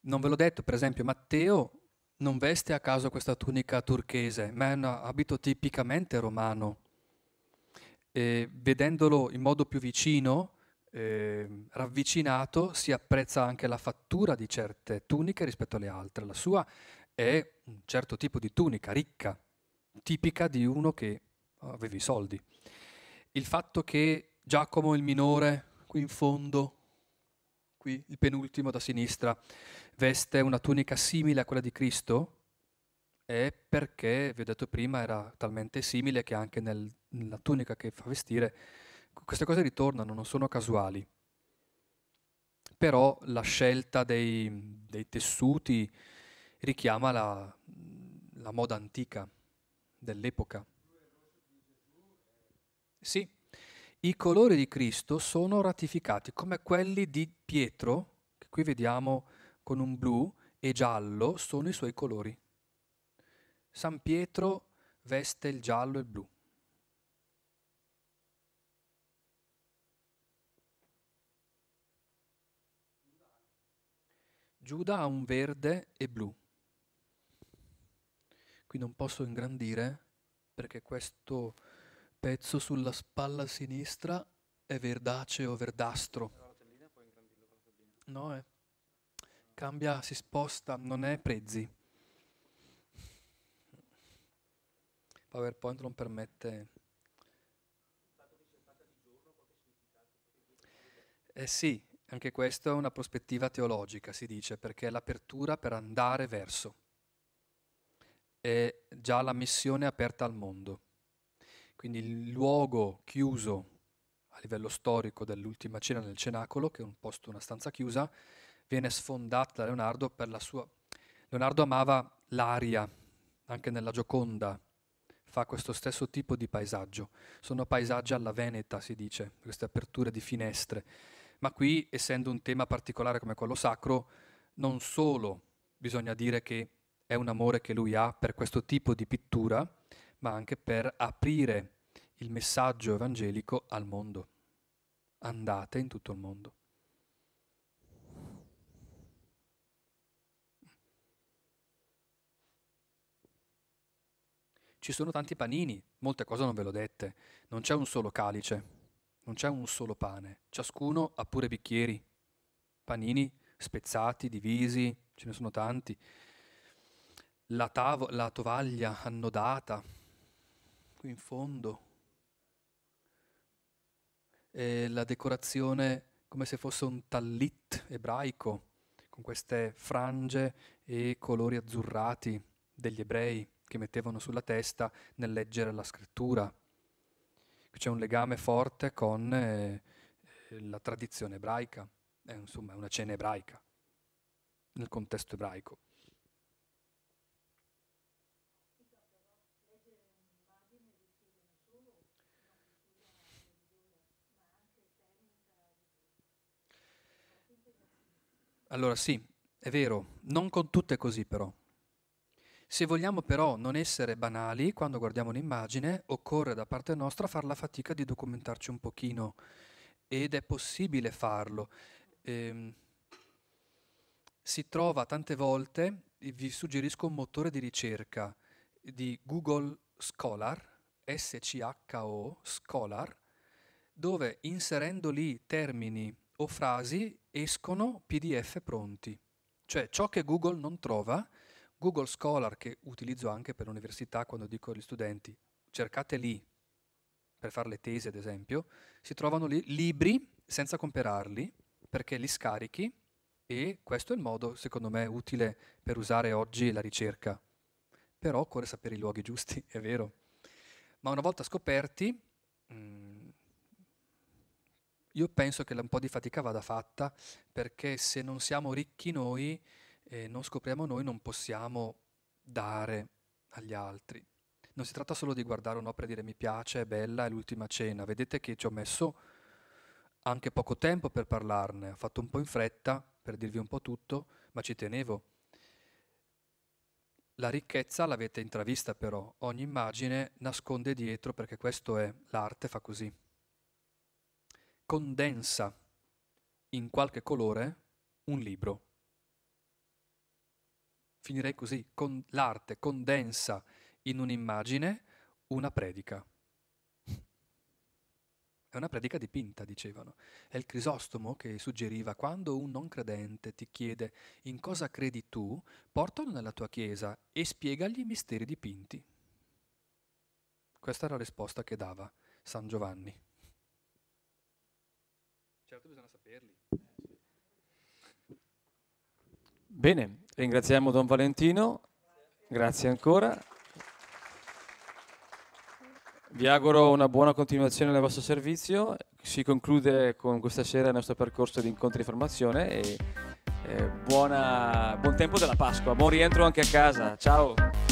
Non ve l'ho detto, per esempio, Matteo non veste a caso questa tunica turchese, ma è un abito tipicamente romano. E vedendolo in modo più vicino, eh, ravvicinato si apprezza anche la fattura di certe tuniche rispetto alle altre. La sua è un certo tipo di tunica, ricca, tipica di uno che aveva i soldi. Il fatto che Giacomo il minore, qui in fondo, qui il penultimo da sinistra, veste una tunica simile a quella di Cristo, è perché, vi ho detto prima, era talmente simile che anche nel, nella tunica che fa vestire queste cose ritornano, non sono casuali. Però la scelta dei, dei tessuti richiama la, la moda antica dell'epoca. Sì, i colori di Cristo sono ratificati come quelli di Pietro, che qui vediamo con un blu e giallo, sono i suoi colori. San Pietro veste il giallo e il blu. Giuda ha un verde e blu. Qui non posso ingrandire perché questo pezzo sulla spalla sinistra è verdaceo, verdastro. No, eh. cambia, si sposta, non è prezzi. PowerPoint non permette. Eh sì, anche questa è una prospettiva teologica, si dice, perché è l'apertura per andare verso. È già la missione aperta al mondo. Quindi il luogo chiuso a livello storico dell'ultima cena nel cenacolo, che è un posto, una stanza chiusa, viene sfondata da Leonardo per la sua... Leonardo amava l'aria, anche nella Gioconda fa questo stesso tipo di paesaggio. Sono paesaggi alla Veneta, si dice, queste aperture di finestre ma qui, essendo un tema particolare come quello sacro, non solo bisogna dire che è un amore che lui ha per questo tipo di pittura, ma anche per aprire il messaggio evangelico al mondo. Andate in tutto il mondo. Ci sono tanti panini, molte cose non ve le ho dette, non c'è un solo calice non c'è un solo pane, ciascuno ha pure bicchieri, panini spezzati, divisi, ce ne sono tanti, la, tav- la tovaglia annodata, qui in fondo, e la decorazione come se fosse un tallit ebraico, con queste frange e colori azzurrati degli ebrei che mettevano sulla testa nel leggere la scrittura c'è un legame forte con eh, eh la tradizione ebraica, è insomma una cena ebraica, nel contesto ebraico. Allora sì, è vero, non con tutte così però. Se vogliamo però non essere banali quando guardiamo un'immagine, occorre da parte nostra far la fatica di documentarci un pochino ed è possibile farlo. Ehm, si trova tante volte, vi suggerisco un motore di ricerca di Google Scholar, S-C-H-O, Scholar, dove inserendo lì termini o frasi escono PDF pronti. Cioè ciò che Google non trova Google Scholar, che utilizzo anche per l'università quando dico agli studenti, cercate lì, per fare le tesi ad esempio, si trovano lì libri senza comprarli, perché li scarichi e questo è il modo, secondo me, utile per usare oggi la ricerca. Però occorre sapere i luoghi giusti, *laughs* è vero. Ma una volta scoperti, mh, mm, io penso che un po' di fatica vada fatta, perché se non siamo ricchi noi, e non scopriamo noi non possiamo dare agli altri. Non si tratta solo di guardare un'opera e dire mi piace, è bella, è l'ultima cena. Vedete che ci ho messo anche poco tempo per parlarne, ho fatto un po' in fretta per dirvi un po' tutto, ma ci tenevo. La ricchezza l'avete intravista però, ogni immagine nasconde dietro perché questo è l'arte, fa così. Condensa in qualche colore un libro finirei così, con l'arte condensa in un'immagine una predica. È una predica dipinta, dicevano. È il Crisostomo che suggeriva quando un non credente ti chiede in cosa credi tu, portalo nella tua chiesa e spiegagli i misteri dipinti. Questa era la risposta che dava San Giovanni. Certo bisogna saperli. Bene, ringraziamo Don Valentino, grazie ancora. Vi auguro una buona continuazione del vostro servizio. Si conclude con questa sera il nostro percorso di incontri e formazione e eh, buona, buon tempo della Pasqua, buon rientro anche a casa. Ciao!